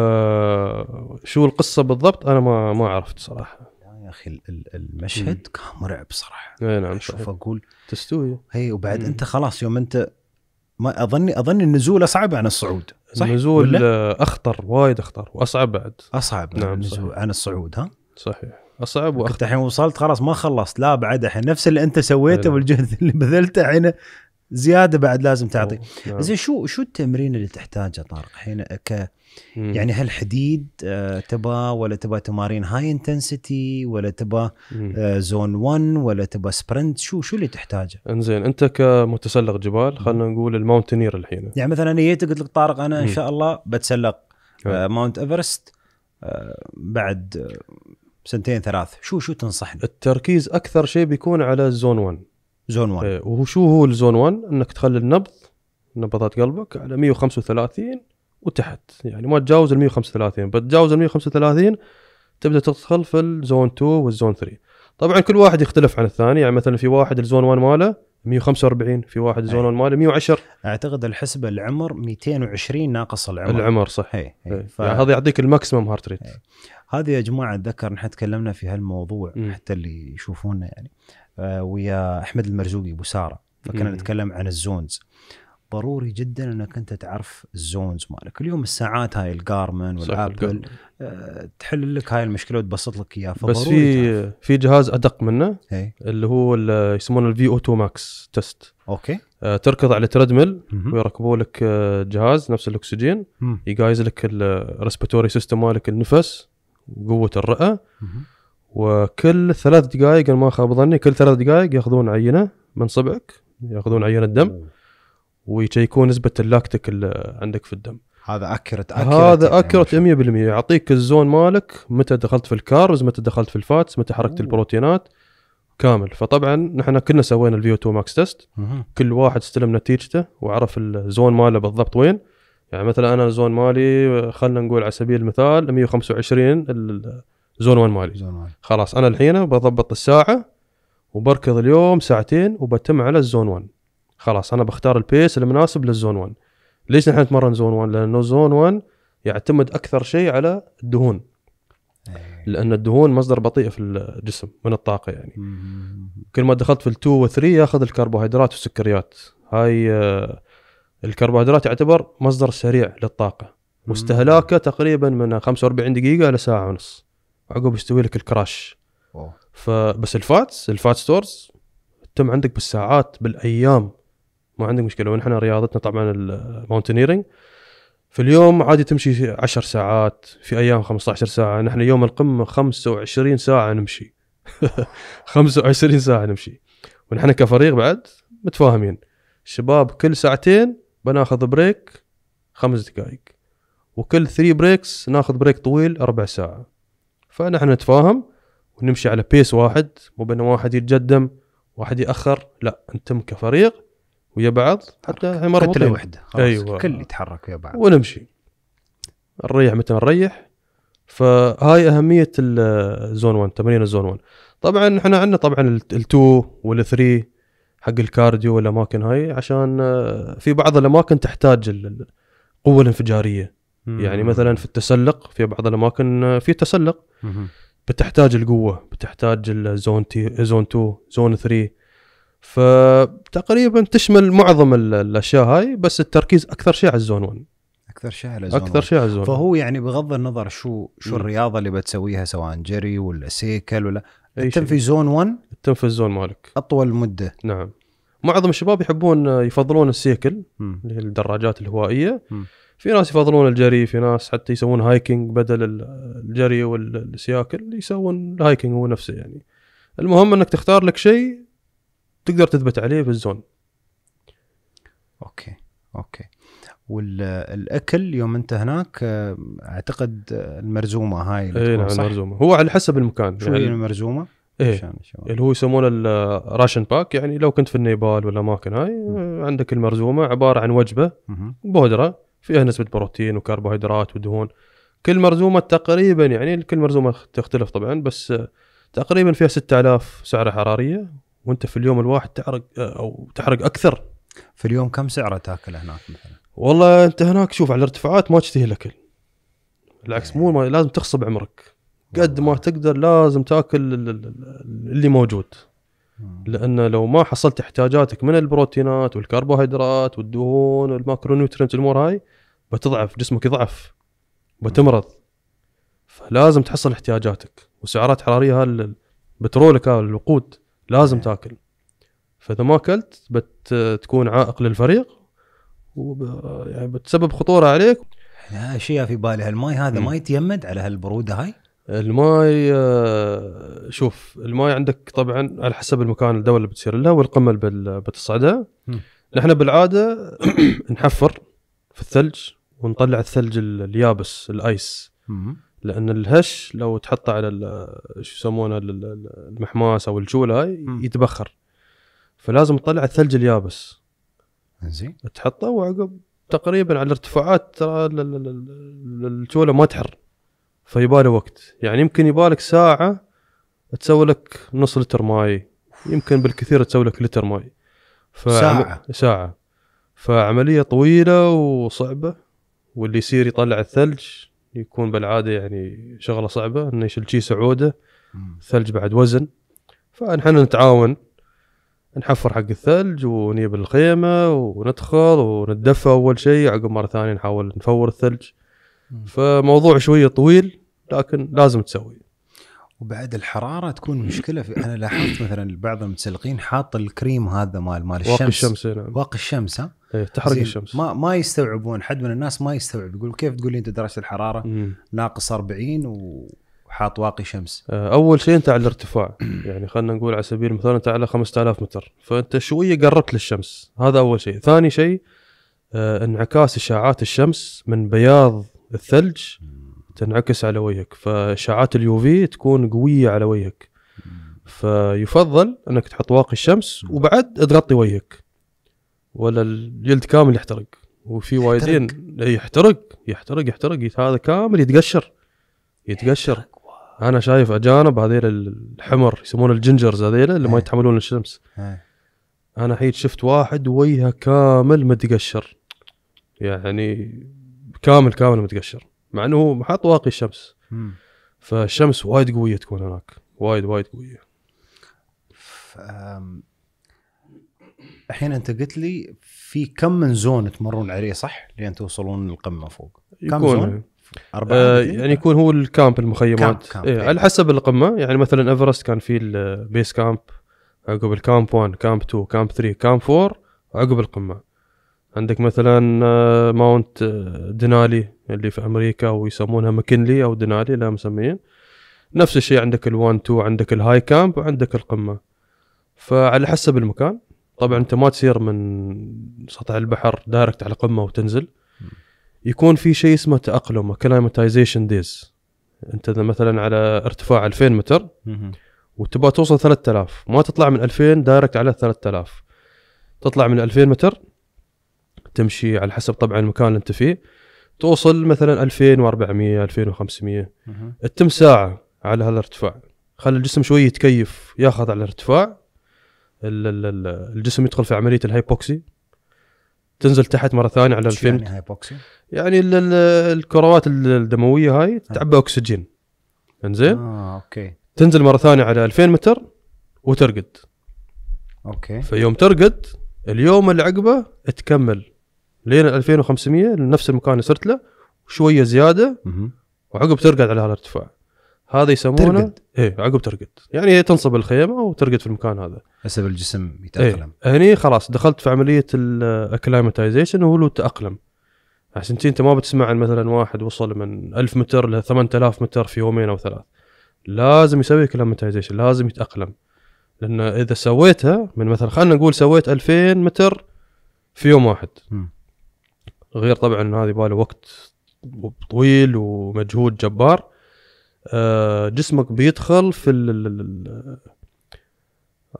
شو القصه بالضبط انا ما ما عرفت صراحه يا اخي المشهد كان مرعب صراحه اي نعم شوف اقول
تستوي هي وبعد مم. انت خلاص يوم انت ما اظني اظن النزول اصعب عن الصعود صح النزول
اخطر وايد اخطر واصعب بعد اصعب نعم النزول صحيح. عن الصعود ها صحيح
اصعب واخطر انت الحين وصلت خلاص ما خلصت لا بعد الحين نفس اللي انت سويته نعم. والجهد اللي بذلته الحين زياده بعد لازم تعطي نعم. زين شو شو التمرين اللي تحتاجه طارق الحين ك مم. يعني هل حديد آه تبى ولا تبى تمارين هاي انتنسيتي ولا تبى آه زون 1 ولا تبى سبرنت شو شو اللي تحتاجه؟
انزين انت كمتسلق جبال خلينا نقول الماونتينير الحين
يعني مثلا انا جيت قلت لك طارق انا ان شاء الله بتسلق آه نعم. ماونت ايفرست آه بعد آه،
سنتين ثلاث شو شو تنصحني؟ التركيز اكثر شيء بيكون على الزون 1 زون 1 إيه، وشو هو الزون 1 انك تخلي النبض نبضات قلبك على 135 وتحت يعني ما تجاوز ال 135 بتجاوز ال 135 تبدا تدخل في الزون 2 والزون 3 طبعا كل واحد يختلف عن الثاني يعني مثلا في واحد الزون 1 ماله 145 في واحد الزون 1 إيه. ماله 110 اعتقد الحسبه العمر 220 ناقص العمر العمر صح اي إيه، إيه. ف... يعني هذا يعطيك الماكسيمم هارت ريت
هذه يا جماعه اتذكر نحن تكلمنا في هالموضوع م. حتى اللي يشوفونا يعني آه ويا احمد المرزوقي ابو ساره فكنا نتكلم عن الزونز ضروري جدا انك انت تعرف الزونز مالك اليوم الساعات هاي الجارمن والابل أه تحل لك هاي المشكله وتبسط لك اياها بس في
تعرف. في جهاز ادق منه هي. إيه. اللي هو اللي يسمونه الفي او 2 ماكس تيست اوكي آه تركض على تريدميل ويركبوا لك آه، جهاز نفس الاكسجين يقايز لك الريسبيتوري سيستم مالك النفس وقوه الرئه وكل ثلاث دقائق ما خاب ظني كل ثلاث دقائق ياخذون عينه من صبعك ياخذون عينه دم ويكون نسبه اللاكتيك اللي عندك في الدم
هذا اكيرت اكيرت هذا يعني.
اكيرت 100% يعطيك الزون مالك متى دخلت في الكاربز متى دخلت في الفاتس متى حركت أوه. البروتينات كامل فطبعا نحن كلنا سوينا الفيو 2 ماكس تيست كل واحد استلم نتيجته وعرف الزون ماله بالضبط وين يعني مثلا انا الزون مالي خلينا نقول على سبيل المثال 125 الزون 1 مالي زون مالي. خلاص انا الحين بضبط الساعه وبركض اليوم ساعتين وبتم على الزون 1 خلاص انا بختار البيس المناسب للزون 1 ليش نحن نتمرن زون 1 لانه زون 1 يعتمد اكثر شيء على الدهون إيه. لان الدهون مصدر بطيء في الجسم من الطاقه يعني كل ما دخلت في ال2 و3 ياخذ الكربوهيدرات والسكريات هاي آه، الكربوهيدرات يعتبر مصدر سريع للطاقه واستهلاكه تقريبا من 45 دقيقه الى ساعه ونص عقب يستوي لك الكراش فبس الفاتس الفات ستورز تم عندك بالساعات بالايام ما عندك مشكله ونحن رياضتنا طبعا الماونتينيرنج في اليوم عادي تمشي 10 ساعات في ايام 15 ساعه نحن يوم القمه 25 ساعه نمشي 25 ساعه نمشي ونحن كفريق بعد متفاهمين الشباب كل ساعتين بناخذ بريك خمس دقائق وكل ثري بريكس ناخذ بريك طويل ربع ساعه فنحن نتفاهم ونمشي على بيس واحد مو بان واحد يتقدم واحد ياخر لا انتم كفريق ويا بعض حتى مربوطين كتله وحده خلاص أيوة. الكل يتحرك ويا بعض ونمشي نريح متى نريح فهاي اهميه الزون 1 تمرين الزون 1 طبعا احنا عندنا طبعا ال2 وال3 حق الكارديو والاماكن هاي عشان آه، في بعض الاماكن تحتاج القوه الانفجاريه يعني مثلا في التسلق في بعض الاماكن آه، في تسلق بتحتاج القوه بتحتاج الزون تي زون 2 زون 3 فتقريبا تشمل معظم الاشياء هاي بس التركيز اكثر شيء على الزون 1 اكثر
شيء على زون اكثر شيء على الزون فهو يعني بغض النظر شو شو م. الرياضه اللي بتسويها سواء جري
ولا سيكل ولا تم في زون 1 تم في الزون مالك اطول مده نعم معظم الشباب يحبون آه، يفضلون السيكل اللي هي الدراجات الهوائيه م. في ناس يفضلون الجري في ناس حتى يسوون هايكينج بدل الجري والسياكل يسوون الهايكينج هو نفسه يعني المهم انك تختار لك شيء تقدر تثبت عليه بالزون اوكي اوكي والاكل
يوم انت هناك آه، اعتقد المرزومه هاي اللي ايه نعم المرزومه هو على حسب المكان شو يعني المرزومه؟
ايه اللي هو يسمونه الراشن باك يعني لو كنت في النيبال والاماكن هاي م. آه، عندك المرزومه عباره عن وجبه بودره فيها نسبه بروتين وكربوهيدرات ودهون كل مرزومه تقريبا يعني كل مرزومه تختلف طبعا بس آه، تقريبا فيها 6000 سعره حراريه وانت في اليوم الواحد تحرق آه، او تحرق اكثر في اليوم كم سعره تاكل هناك مثلا؟ والله انت هناك شوف على الارتفاعات ما تشتهي الاكل بالعكس يعني. مو ما لازم تخصب عمرك قد ما تقدر لازم تاكل اللي موجود لان لو ما حصلت احتياجاتك من البروتينات والكربوهيدرات والدهون والماكرونيوترينت الامور هاي بتضعف جسمك يضعف بتمرض فلازم تحصل احتياجاتك وسعرات حراريه بترولك الوقود لازم إيه. تاكل فاذا ما اكلت بتكون عائق للفريق وب... يعني بتسبب خطوره عليك شيء في بالي هالماي هذا ما
يتيمد على
هالبروده هاي الماي آه، شوف الماي عندك طبعا على حسب المكان الدوله اللي بتصير لها والقمه اللي بتصعدها نحن بالعاده نحفر في الثلج ونطلع الثلج اليابس الايس مم. لان الهش لو تحطه على شو يسمونه المحماس او الجوله يتبخر فلازم تطلع الثلج اليابس زين تحطه وعقب تقريبا على الارتفاعات ترى الجوله ما تحر فيبالي وقت يعني يمكن يبالك ساعه تسوي لك نص لتر ماي يمكن بالكثير تسوي لك لتر ماي ساعه ساعه فعمليه طويله وصعبه واللي يصير يطلع الثلج يكون بالعاده يعني شغله صعبه انه يشيل شيء عوده ثلج بعد وزن فنحن نتعاون نحفر حق الثلج ونجيب الخيمه وندخل وندفى اول شيء عقب مره ثانيه نحاول نفور الثلج فموضوع شويه طويل لكن لازم تسوي
وبعد الحراره تكون مشكله في انا لاحظت مثلا بعض المتسلقين حاط الكريم هذا مال مال الشمس واقي الشمس نعم. واقي الشمس ها
ايه تحرق الشمس
ما ما يستوعبون حد من الناس ما يستوعب يقول كيف تقول لي انت درجه الحراره مم. ناقص 40 وحاط واقي شمس
آه، اول شيء انت على الارتفاع يعني خلينا نقول على سبيل المثال انت على 5000 متر فانت شويه قربت للشمس هذا اول شيء ثاني شيء آه، انعكاس اشعاعات الشمس من بياض الثلج تنعكس على وجهك فاشعاعات اليوفي تكون قويه على وجهك فيفضل انك تحط واقي الشمس وبعد تغطي وجهك ولا الجلد كامل يحترق وفي وايدين يحترق يحترق يحترق هذا كامل يتقشر يتقشر انا شايف اجانب هذيل الحمر يسمون الجنجرز هذيل اللي ما إيه. يتحملون الشمس إيه. انا حيت شفت واحد وجهه كامل متقشر يعني كامل كامل متقشر مع انه محط واقي الشمس فالشمس وايد قويه تكون هناك وايد وايد قويه
الحين انت قلت لي في كم من زون تمرون عليه صح لين توصلون القمه فوق
كم يكون زون؟ أربعة آه يعني يكون هو الكامب المخيمات كامب إيه،, إيه على حسب القمه يعني مثلا ايفرست كان في البيس كامب عقب الكامب 1 كامب 2 كامب 3 كامب 4 عقب القمه عندك مثلا آه، ماونت آه، دينالي اللي في امريكا ويسمونها مكنلي او دينالي لا مسميين نفس الشيء عندك ال1 تو عندك الهاي كامب وعندك القمه فعلى حسب المكان طبعا انت ما تسير من سطح البحر دايركت على القمه وتنزل يكون في شيء اسمه تاقلم اكلايمتايزيشن ديز انت اذا مثلا على ارتفاع 2000 متر وتبغى توصل 3000 ما تطلع من 2000 دايركت على 3000 تطلع من 2000 متر تمشي على حسب طبعا المكان اللي انت فيه توصل مثلا 2400 2500 تتم ساعه على هذا الارتفاع خلي الجسم شوي يتكيف ياخذ على الارتفاع الجسم يدخل في عمليه الهايبوكسي تنزل تحت مره ثانيه على 2000 يعني هايبوكسي؟ يعني الكروات الدمويه هاي تعبى اكسجين انزين
اه اوكي
تنزل مره ثانيه على 2000 متر وترقد اوكي فيوم ترقد اليوم اللي عقبه تكمل لين 2500 لنفس المكان اللي صرت له وشويه زياده وعقب ترقد على هالارتفاع هذا يسمونه ترقد ايه عقب ترقد يعني تنصب الخيمه وترقد في المكان هذا
حسب الجسم إيه، يتاقلم
إيه. هني خلاص دخلت في عمليه الاكلايمتايزيشن وهو له تاقلم عشان انت ما بتسمع عن مثلا واحد وصل من 1000 متر ل 8000 متر في يومين او ثلاث لازم يسوي اكلايمتايزيشن لازم يتاقلم لان اذا سويتها من مثلا خلينا نقول سويت 2000 متر في يوم واحد م. غير طبعا انه هذه باله وقت طويل ومجهود جبار آه، جسمك بيدخل في ال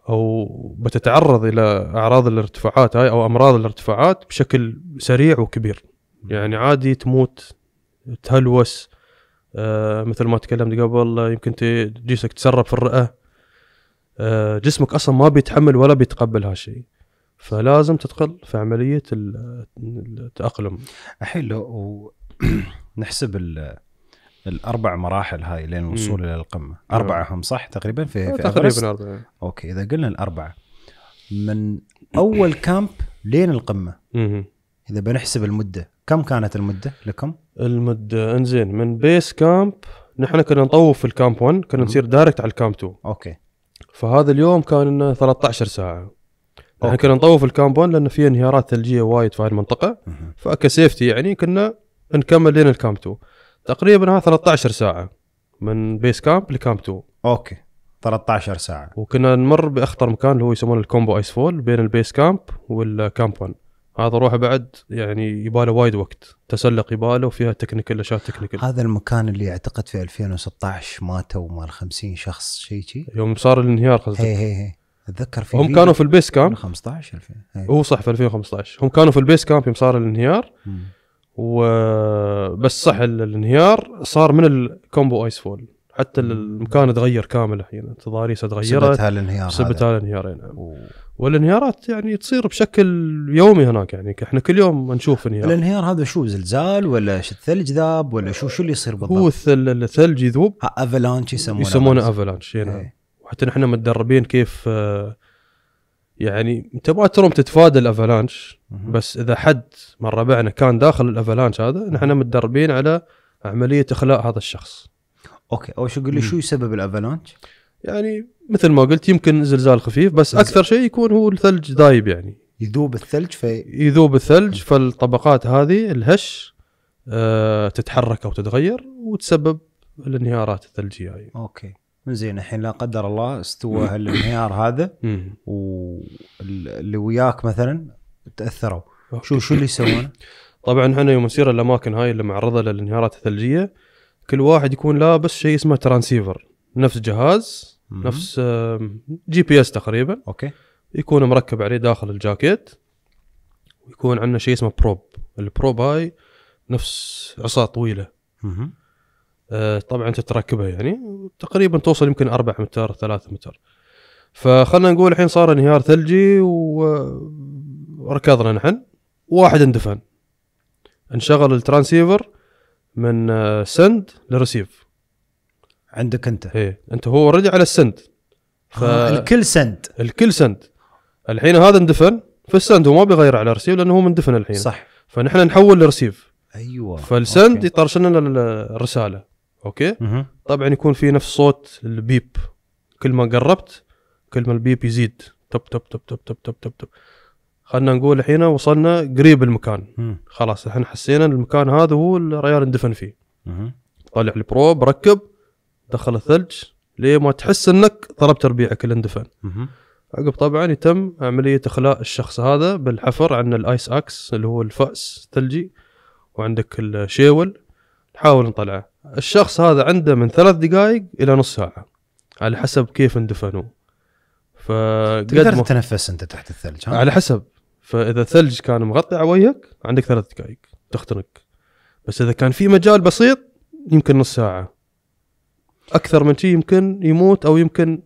او بتتعرض الى اعراض الارتفاعات هاي او امراض الارتفاعات بشكل سريع وكبير يعني عادي تموت تهلوس آه، مثل ما تكلمت قبل يمكن تجيسك تسرب في الرئه آه، جسمك اصلا ما بيتحمل ولا بيتقبل هالشيء فلازم تدخل في عمليه التاقلم حلو
ونحسب الاربع مراحل هاي لين الوصول الى القمه اربعه هم صح تقريبا في, في آه، تقريبا اربعه اوكي اذا قلنا الاربعه من اول كامب لين القمه اذا بنحسب المده كم كانت المده لكم
المده انزين من بيس كامب نحن كنا نطوف في الكامب 1 كنا نصير دايركت على الكامب 2 اوكي فهذا اليوم كان 13 ساعه احنا كنا نطوف الكامبون لان في انهيارات ثلجيه وايد في هاي المنطقه فكسيفتي يعني كنا نكمل لين الكامب 2 تقريبا ها 13 ساعه من بيس كامب لكامب 2 اوكي 13 ساعه وكنا نمر باخطر مكان اللي هو يسمونه الكومبو ايس فول بين البيس كامب والكامب 1 هذا روحه بعد يعني يباله وايد وقت تسلق يباله وفيها تكنيكال اشياء تكنيكال
هذا المكان اللي اعتقد في 2016 ماتوا مال 50
شخص شيء شي يوم صار الانهيار قصدك هي هي هي اتذكر في هم كانوا في البيس كامب 15 2000 إيه. هو صح في 2015 هم كانوا في البيس كامب يوم صار الانهيار وبس صح الانهيار صار من الكومبو ايس فول حتى المكان تغير الحين يعني تضاريسه تغيرت سبتها الانهيار سبتها الانهيار نعم يعني. والانهيارات يعني تصير بشكل يومي هناك يعني احنا كل يوم نشوف انهيار الانهيار هذا شو زلزال ولا
الثلج ذاب ولا شو شو اللي يصير بالضبط؟ هو الثلج يذوب افلانش يسمونه يسمونه افلانش يعني
حتى نحن متدربين كيف آه، يعني انت ما تروم تتفادى الافالانش بس اذا حد من ربعنا كان داخل الافالانش هذا نحن متدربين على عمليه اخلاء هذا الشخص. اوكي اول شيء قول لي شو سبب الافالانش؟ يعني مثل ما قلت يمكن زلزال خفيف بس اكثر شيء يكون هو الثلج دايب يعني يذوب الثلج في يذوب الثلج فالطبقات هذه الهش آه، تتحرك او تتغير وتسبب الانهيارات الثلجيه هاي. اوكي زين الحين لا قدر الله استوى هالانهيار هذا واللي وياك مثلا تاثروا شو شو اللي يسوون؟ طبعا احنا يوم نسير الاماكن هاي اللي معرضه للانهيارات الثلجيه كل واحد يكون لابس شيء اسمه ترانسيفر نفس جهاز نفس آه، جي بي اس تقريبا اوكي يكون مركب عليه داخل الجاكيت ويكون عندنا شيء اسمه بروب البروب هاي نفس عصا طويله مم. آه، طبعا تتركبها يعني تقريبا توصل يمكن 4 متر 3 متر فخلنا نقول الحين صار انهيار ثلجي وركضنا نحن واحد اندفن انشغل الترانسيفر من آه، سند لريسيف عندك انت ايه انت هو رجع على السند ف... آه، الكل سند الكل سند الحين هذا اندفن في السند هو ما بيغير على رسيف لانه هو مندفن الحين صح فنحن نحول لريسيف ايوه فالسند يطرش لنا الرساله اوكي مه. طبعا يكون في نفس صوت البيب كل ما قربت كل ما البيب يزيد تب تب تب تب تب تب تب, تب. خلينا نقول الحين وصلنا قريب المكان خلاص الحين حسينا المكان هذا هو الريال اندفن فيه مه. طلع البروب ركب دخل الثلج ليه ما تحس انك ضربت ربيعك اللي اندفن عقب طبعا يتم عمليه اخلاء الشخص هذا بالحفر عن الايس اكس اللي هو الفاس الثلجي وعندك الشيول نحاول نطلعه الشخص هذا عنده من ثلاث دقائق الى نص ساعه على حسب كيف اندفنوا ف تقدر تتنفس انت
تحت الثلج ها؟ على
حسب فاذا الثلج كان مغطي على وجهك عندك ثلاث دقائق تختنق بس اذا كان في مجال بسيط يمكن نص ساعه اكثر من شيء يمكن يموت او يمكن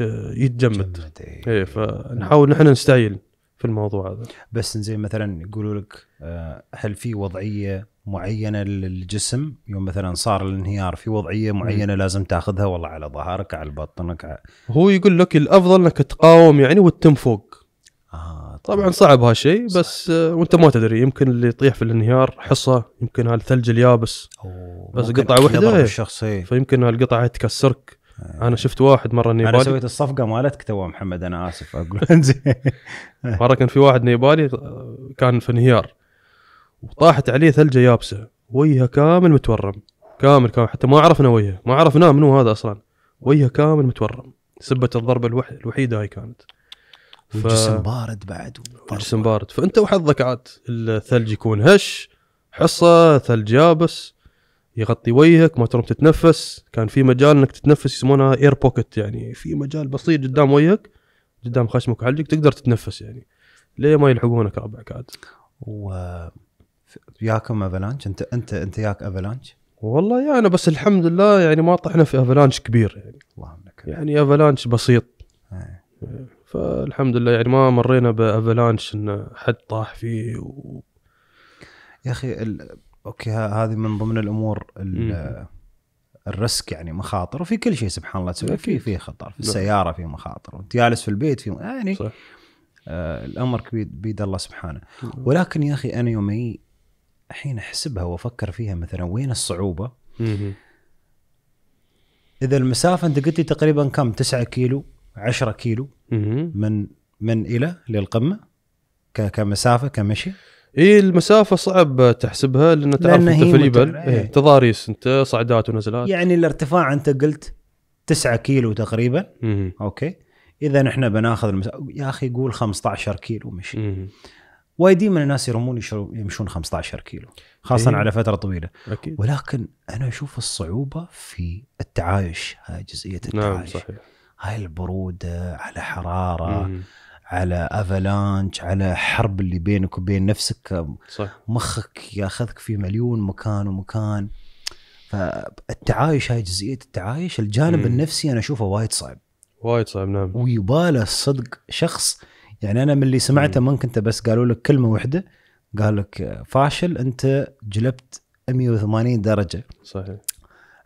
آه، يتجمد اي إيه، فنحاول نحن نستعيل
في الموضوع هذا بس زي مثلا يقولوا لك آه، هل في وضعيه معينه للجسم يوم مثلا صار الانهيار في وضعيه معينه لازم تاخذها والله على ظهرك على بطنك على
هو يقول لك الافضل انك تقاوم يعني وتتم فوق آه طبعا, صعب هالشيء بس آه وانت ما تدري يمكن اللي يطيح في الانهيار حصه يمكن هالثلج اليابس بس قطعه واحده إيه. إيه. فيمكن هالقطعه تكسرك آه. انا شفت واحد مره نيبالي انا سويت الصفقه مالتك
تو محمد انا اسف اقول
مره كان في واحد نيبالي آه، كان في انهيار وطاحت عليه ثلجه يابسه وجهه كامل متورم كامل كامل حتى ما عرفنا وجهه ما عرفناه منو هذا اصلا وجهه كامل متورم سبة الضربة الوح... الوحيدة هاي كانت ف... وجسم بارد بعد جسم بارد فانت وحظك عاد الثلج يكون هش حصة ثلج يابس يغطي وجهك ما تروم تتنفس كان في مجال انك تتنفس يسمونها اير بوكت يعني في مجال بسيط قدام وجهك قدام خشمك وحلقك تقدر تتنفس يعني ليه ما يلحقونك ربعك عاد و ياكم افلانش انت انت انت ياك افلانش؟ والله يا يعني انا بس الحمد لله يعني ما طحنا في افلانش كبير يعني اللهم لك يعني افلانش بسيط ايه. فالحمد لله يعني ما مرينا بافلانش ان حد طاح فيه و...
يا اخي ال... اوكي هذه من ضمن الامور ال... الريسك يعني مخاطر وفي كل شيء سبحان الله تسوي في في خطر في نعم. السياره في مخاطر وانت جالس في البيت في يعني صح. آه الامر بيد الله سبحانه نعم. ولكن يا اخي انا يومي الحين احسبها وافكر فيها مثلا وين الصعوبه؟ اذا المسافه انت قلت لي تقريبا كم 9 كيلو 10 كيلو من من الى للقمه
كمسافه كمشي اي المسافه صعب تحسبها لان تعرف لأن انت في الجبل إيه. ايه. تضاريس انت صعدات ونزلات
يعني الارتفاع انت قلت 9 كيلو تقريبا مم. اوكي اذا احنا بناخذ المسافه يا اخي قول 15 كيلو مشي مم. وايد من الناس يرمون يمشون 15 كيلو خاصه إيه. على فتره طويله أكيد. ولكن انا اشوف الصعوبه في التعايش هاي جزئيه نعم، التعايش نعم صحيح هاي البروده على حراره مم. على افالانش على حرب اللي بينك وبين نفسك صح. مخك ياخذك في مليون مكان ومكان فالتعايش هاي جزئيه التعايش الجانب مم. النفسي انا اشوفه وايد صعب
وايد صعب نعم
ويباله الصدق شخص يعني انا من اللي سمعته منك انت بس قالوا لك كلمه واحده قال لك فاشل انت جلبت 180 درجه صحيح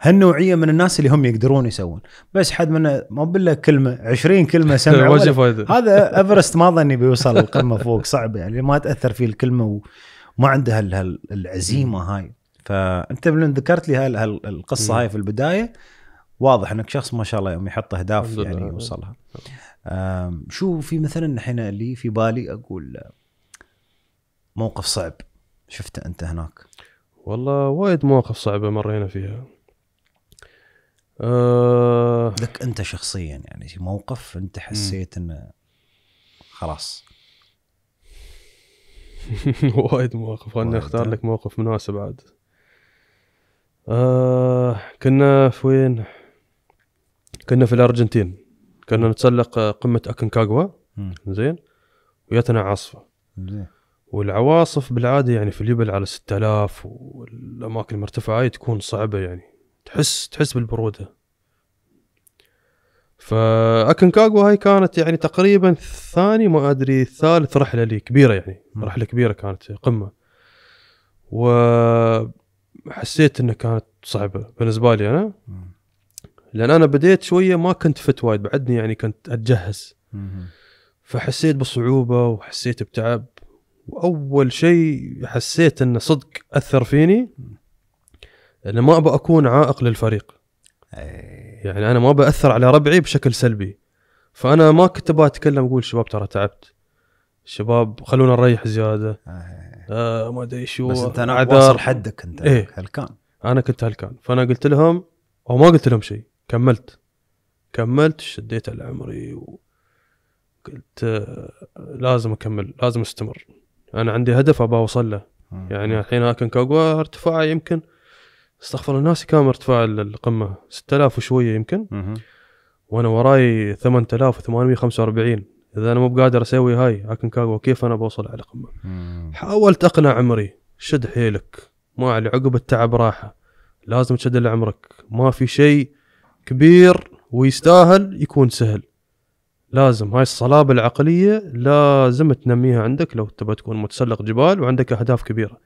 هالنوعيه من الناس اللي هم يقدرون يسوون بس حد منه ما بالله كلمه 20 كلمه سمع هذا ايفرست ما ظني بيوصل القمه فوق صعب يعني ما تاثر فيه الكلمه وما عنده العزيمه هاي فانت من ذكرت لي هالقصه هاي في البدايه واضح انك شخص ما شاء الله يوم يحط اهداف يعني يوصلها شو في مثلا الحين اللي في بالي اقول
موقف صعب شفته انت هناك والله وايد مواقف صعبه مرينا فيها أه لك انت
شخصيا يعني في موقف انت حسيت انه خلاص
وايد مواقف وانا اختار لك موقف مناسب عاد آه كنا في وين كنا في الارجنتين كنا نتسلق آه، قمه اكنكاغوا زين وياتنا عاصفه زين والعواصف بالعاده يعني في اليبل على 6000 والاماكن المرتفعه تكون صعبه يعني تحس تحس بالبروده فاكنكاغوا هاي كانت يعني تقريبا ثاني ما ادري ثالث رحله لي كبيره يعني م. رحله كبيره كانت قمه وحسيت انها كانت صعبه بالنسبه لي انا م. لان انا بديت شويه ما كنت فت وايد بعدني يعني كنت اتجهز فحسيت بصعوبه وحسيت بتعب واول شيء حسيت انه صدق اثر فيني انه ما ابغى اكون عائق للفريق
إيه.
يعني انا ما باثر على ربعي بشكل سلبي فانا ما كنت ابغى اتكلم اقول شباب ترى تعبت شباب خلونا نريح زياده إيه. آه ما ادري شو بس انت انا واصل حدك انت إيه؟ هلكان انا كنت هلكان فانا قلت لهم او ما قلت لهم شيء كملت كملت شديت على عمري وقلت آه، لازم اكمل لازم استمر انا عندي هدف ابى اوصل له يعني الحين اكن كاغوا ارتفاعه يمكن استغفر الله ناسي كم ارتفاع القمه 6000 وشويه يمكن وانا وراي 8845 اذا انا مو بقادر اسوي هاي اكن كاغوا كيف انا بوصل على القمه حاولت اقنع عمري شد حيلك ما علي عقب التعب راحه لازم تشد لعمرك ما في شيء كبير ويستاهل يكون سهل لازم هاي الصلابة العقلية لازم تنميها عندك لو تبى تكون متسلق جبال وعندك أهداف كبيرة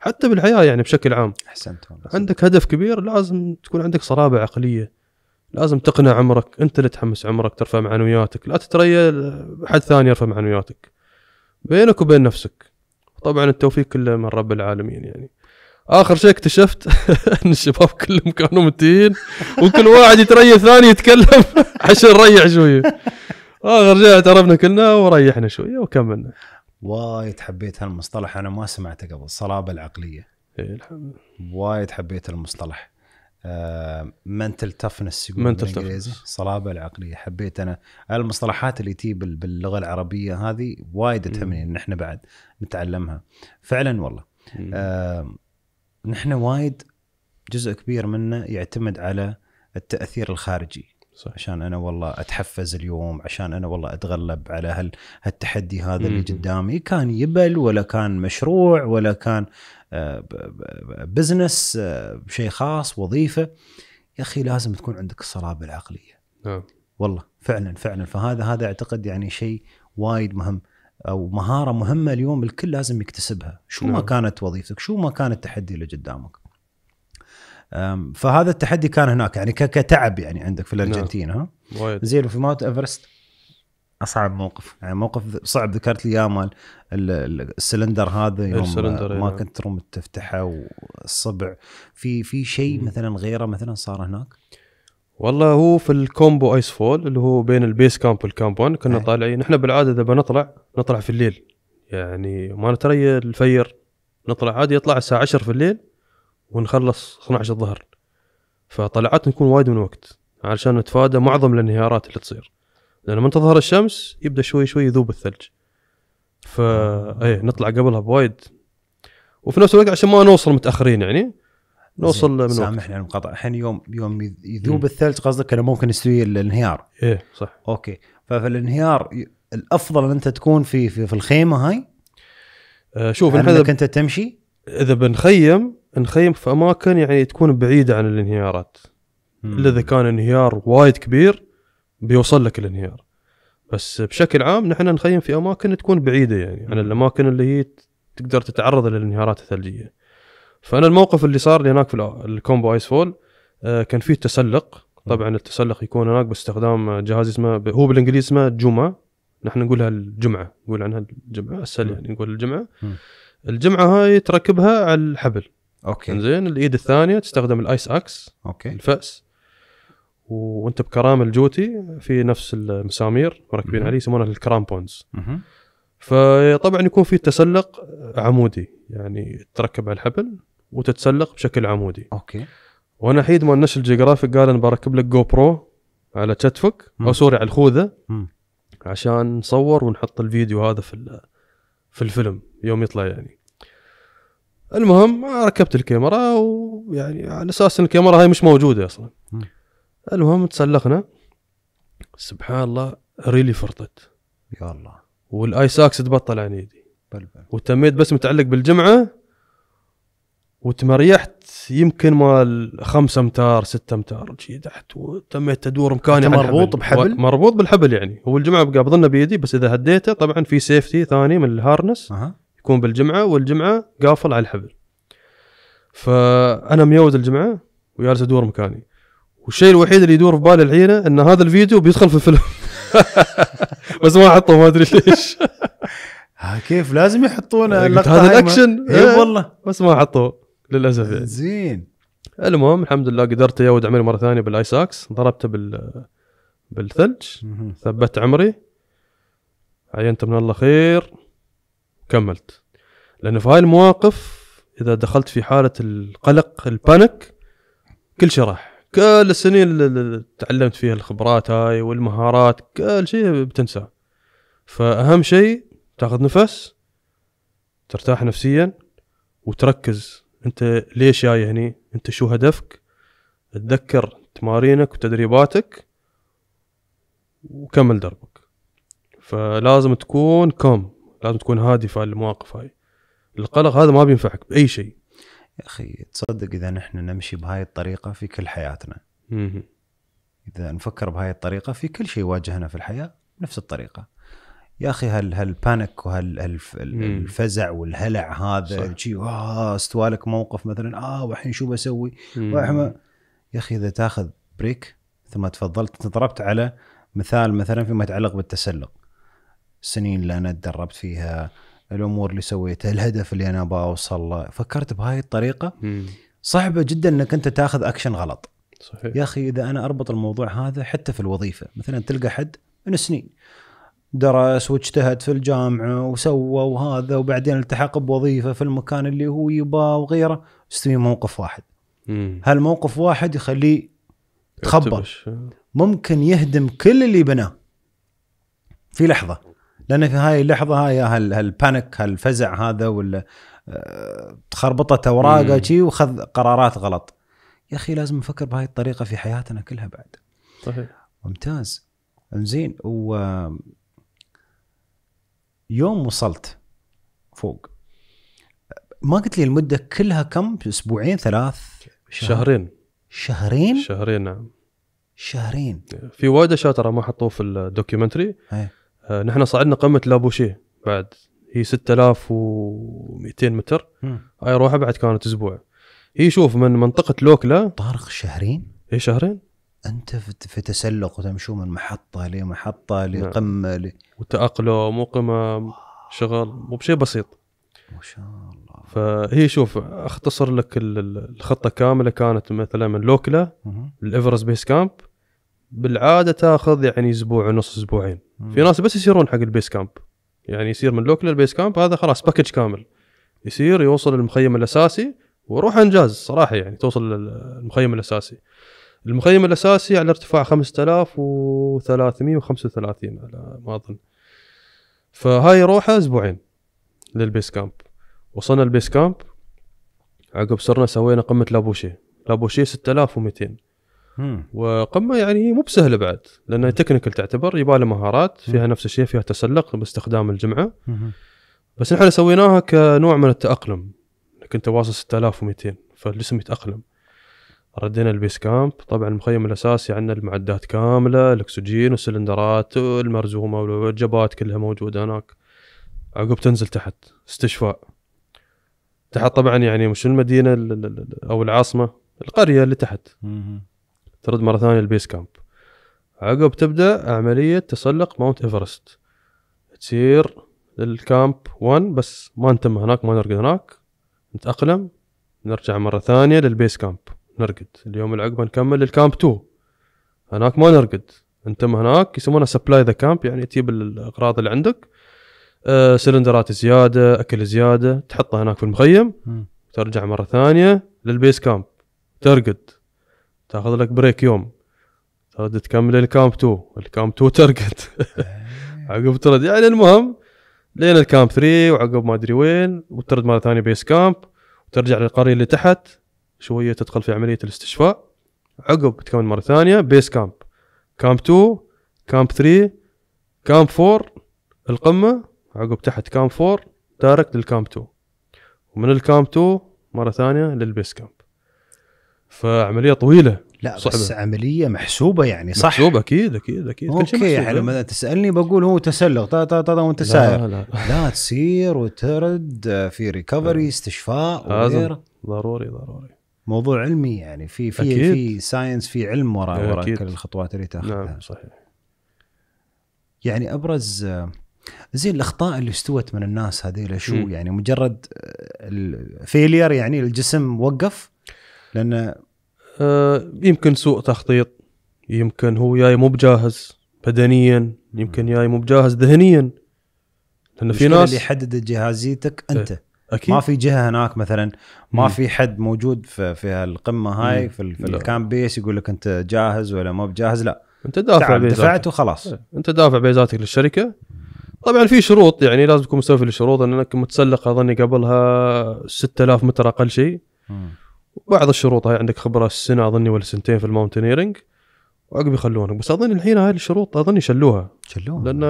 حتى بالحياة يعني بشكل عام أحسنت عندك هدف كبير لازم تكون عندك صلابة عقلية لازم تقنع عمرك أنت اللي تحمس عمرك ترفع معنوياتك لا تتريى حد ثاني يرفع معنوياتك بينك وبين نفسك طبعا التوفيق كله من رب العالمين يعني اخر شيء اكتشفت ان الشباب كلهم كانوا متين وكل واحد يتريى ثاني يتكلم عشان نريح شويه اخر شيء اعترفنا كلنا وريحنا شويه وكملنا
وايد حبيت هالمصطلح انا ما سمعته قبل الصلابه العقليه إيه، الحمد وايد حبيت المصطلح منتل تفنس يقول بالانجليزي صلابة العقليه حبيت انا المصطلحات اللي تي باللغه العربيه هذه وايد تهمني ان احنا بعد نتعلمها فعلا والله آه، نحن وايد جزء كبير منا يعتمد على التاثير الخارجي صح. عشان انا والله اتحفز اليوم عشان انا والله اتغلب على هال هالتحدي هذا اللي قدامي كان يبل ولا كان مشروع ولا كان آه، بزنس آه، شيء خاص وظيفه يا اخي لازم تكون عندك الصلابه العقليه نعم والله فعلا فعلا فهذا هذا اعتقد يعني شيء وايد مهم او مهاره مهمه اليوم الكل لازم يكتسبها شو ما نعم. كانت وظيفتك شو ما كان التحدي اللي قدامك فهذا التحدي كان هناك يعني كتعب يعني عندك في نعم. الارجنتين ها وايد. زين في ماونت ايفرست اصعب موقف يعني موقف صعب ذكرت لي يا مال السلندر هذا يوم السلندر ما إيه. كنت ترم تفتحه والصبع في في شيء مثلا غيره مثلا صار هناك
والله هو في الكومبو ايس فول اللي هو بين البيس كامب والكامب 1 كنا أي. طالعين احنا بالعاده اذا بنطلع نطلع في الليل يعني ما نتري الفير نطلع عادي يطلع الساعه 10 في الليل ونخلص 12 الظهر فطلعات نكون وايد من وقت علشان نتفادى معظم الانهيارات اللي تصير لان من تظهر الشمس يبدا شوي شوي يذوب الثلج فا ايه نطلع قبلها بوايد وفي نفس الوقت عشان ما نوصل متاخرين يعني نوصل من وقت. سامحني على
يعني المقاطعه الحين يوم يوم يذوب
الثلج قصدك انه ممكن يستوي الانهيار
ايه صح اوكي فالانهيار الافضل ان انت تكون في في, في الخيمه هاي
آه شوف انك يعني
انت تمشي
اذا بنخيم نخيم في اماكن يعني تكون بعيده عن الانهيارات الا اذا كان انهيار وايد كبير بيوصل لك الانهيار بس بشكل عام نحن نخيم في اماكن تكون بعيده يعني عن الاماكن اللي هي تقدر تتعرض للانهيارات الثلجيه. فانا الموقف اللي صار لي هناك في الكومبو ايس فول آه، كان فيه تسلق طبعا التسلق يكون هناك باستخدام جهاز اسمه هو بالانجليزي اسمه جمعة نحن نقولها الجمعه نقول عنها الجمعه اسهل يعني نقول الجمعه الجمعه هاي تركبها على الحبل اوكي زين الايد الثانيه تستخدم الايس اكس اوكي الفاس وانت بكرام الجوتي في نفس المسامير مركبين عليه يسمونها الكرامبونز فطبعا يكون في تسلق عمودي يعني تركب على الحبل وتتسلق بشكل عمودي اوكي وانا حيد مال ناشونال الجيوغرافيك قال انا بركب لك جو برو على كتفك او سوري على الخوذه مم. عشان نصور ونحط الفيديو هذا في في الفيلم يوم يطلع يعني المهم ركبت الكاميرا ويعني على اساس ان الكاميرا هاي مش موجوده اصلا مم. المهم تسلقنا سبحان الله ريلي فرطت يا الله والايس اكس تبطل عن ايدي بل. وتميت بس متعلق بالجمعه وتمريحت يمكن مال 5 امتار 6 امتار جي تحت وتميت تدور مكاني مربوط بحبل مربوط بالحبل يعني هو الجمعه قابضنا بيدي بس اذا هديته طبعا في سيفتي ثاني من الهارنس أه. يكون بالجمعه والجمعه قافل على الحبل فانا ميود الجمعه وجالس ادور مكاني والشيء الوحيد اللي يدور في بالي الحين ان هذا الفيديو بيدخل في الفيلم بس ما حطه ما ادري ليش آه، كيف لازم يحطونه هذا الاكشن اي إيه، والله بس ما حطوه للاسف يعني زين المهم الحمد لله قدرت اجود عمري مره ثانيه بالايساكس ضربته بال بالثلج ثبت عمري عينت من الله خير كملت لانه في هاي المواقف اذا دخلت في حاله القلق البانيك كل شيء راح كل السنين اللي تعلمت فيها الخبرات هاي والمهارات كل شيء بتنسى فاهم شيء تاخذ نفس ترتاح نفسيا وتركز انت ليش جاي هني انت شو هدفك تذكر تمارينك وتدريباتك وكمل دربك فلازم تكون كوم لازم تكون هادي في المواقف هاي القلق هذا ما بينفعك باي شيء يا اخي تصدق اذا
نحن نمشي بهاي الطريقه في كل حياتنا اذا نفكر بهاي الطريقه في كل شيء يواجهنا في الحياه نفس الطريقه يا اخي هال هالبانيك وهالفزع والهلع هذا شيء اه استوالك موقف مثلا اه والحين شو بسوي؟ يا اخي اذا تاخذ بريك مثل ما تفضلت ضربت على مثال مثلا فيما يتعلق بالتسلق السنين اللي انا تدربت فيها الامور اللي سويتها الهدف اللي انا بوصل له فكرت بهاي الطريقه صعبه جدا انك انت تاخذ اكشن غلط صحيح يا اخي اذا انا اربط الموضوع هذا حتى في الوظيفه مثلا تلقى حد من سنين درس واجتهد في الجامعه وسوى وهذا وبعدين التحق بوظيفه في المكان اللي هو يباه وغيره يستوي موقف واحد مم. هالموقف واحد يخليه تخبر ممكن يهدم كل اللي بناه في لحظه لان في هاي اللحظه هاي هالبانيك هالفزع هذا ولا آه، تخربطت اوراقه شي وخذ قرارات غلط يا اخي لازم نفكر بهاي الطريقه في حياتنا كلها بعد صحيح ممتاز انزين و يوم وصلت فوق ما قلت لي المده كلها كم اسبوعين ثلاث
شهر. شهرين شهرين شهرين نعم شهرين في وايد اشياء ترى ما حطوه في الدوكيومنتري إيه. آه نحن صعدنا قمه لابوشي بعد هي 6200 متر هاي روحها بعد كانت اسبوع هي شوف من منطقه لوكلا طارق شهرين اي شهرين انت في تسلق وتمشوا من
محطه لمحطه نعم. لقمه ل...
وتاقلم وقمم شغل مو بشيء بسيط ما شاء الله فهي شوف اختصر لك الخطه كامله كانت مثلا من لوكلا الايفرست بيس كامب بالعاده تاخذ يعني اسبوع ونص اسبوعين في ناس بس يسيرون حق البيس كامب يعني يصير من لوكلا البيس كامب هذا خلاص باكج كامل يصير يوصل المخيم الاساسي وروح انجاز صراحه يعني توصل للمخيم الاساسي المخيم الاساسي على ارتفاع 5335 على ما اظن فهاي روحه اسبوعين للبيس كامب وصلنا البيس كامب عقب صرنا سوينا قمه لابوشي لابوشي 6200 وقمه يعني مو بسهله بعد لان تكنيكال تعتبر يبالها مهارات فيها نفس الشيء فيها تسلق باستخدام الجمعه بس نحن سويناها كنوع من التاقلم انك انت واصل 6200 فالجسم يتاقلم ردينا البيس كامب طبعا المخيم الاساسي عندنا المعدات كامله الاكسجين والسلندرات والمرزومه والوجبات كلها موجوده هناك عقب تنزل تحت استشفاء تحت طبعا يعني مش المدينه او العاصمه القريه اللي تحت ترد مره ثانيه البيس كامب عقب تبدا عمليه تسلق ماونت ايفرست تصير الكامب 1 بس ما نتم هناك ما نرقد هناك نتاقلم نرجع مره ثانيه للبيس كامب نرقد اليوم اللي عقبه نكمل الكامب 2 هناك ما نرقد انت هناك يسمونها سبلاي ذا كامب يعني تجيب الاغراض اللي عندك أه سلندرات زياده اكل زياده تحطها هناك في المخيم ترجع مره ثانيه للبيس كامب ترقد تاخذ لك بريك يوم ترد تكمل الكامب 2 الكامب 2 ترقد عقب ترد يعني المهم لين الكامب 3 وعقب ما ادري وين وترد مره ثانيه بيس كامب وترجع للقريه اللي تحت شويه تدخل في عمليه الاستشفاء عقب تكمل مره ثانيه بيس كامب كامب 2 كامب 3 كامب 4 القمه عقب تحت كامب 4 دايركت للكامب 2 ومن الكامب 2 مره ثانيه للبيس كامب فعمليه طويله لا صحبة. بس
عمليه محسوبه يعني صح محسوبه
اكيد اكيد اكيد اوكي يعني لما
تسالني بقول هو تسلق طا طا طا وانت سايق لا لا, لا تسير وترد آه، في ريكفري استشفاء وغيره ضروري ضروري موضوع علمي يعني في في أكيد. في ساينس في علم وراء وراء كل الخطوات اللي تاخذها
نعم صحيح
يعني ابرز زين الاخطاء اللي استوت من الناس هذه شو م. يعني مجرد آه، الفيلير يعني الجسم وقف
لانه آه يمكن سوء تخطيط يمكن هو جاي مو بجاهز بدنيا يمكن جاي مو بجاهز ذهنيا لان في ناس اللي
يحدد جاهزيتك إيه. انت اكيد ما في جهه هناك مثلا ما م. في حد موجود في, في القمه هاي م. في, في الكامب بيس يقول لك انت جاهز ولا مو بجاهز لا انت دافع بيزاتك دفعت وخلاص إيه،
انت دافع بيزاتك للشركه طبعا في شروط يعني لازم تكون مستوفي للشروط انك متسلق اظني قبلها 6000 متر اقل شيء وبعض الشروط هاي عندك خبره سنه اظني ولا سنتين في الماونتينيرنج وعقب يخلونك بس اظن الحين هاي الشروط اظن شلوها شلوها لان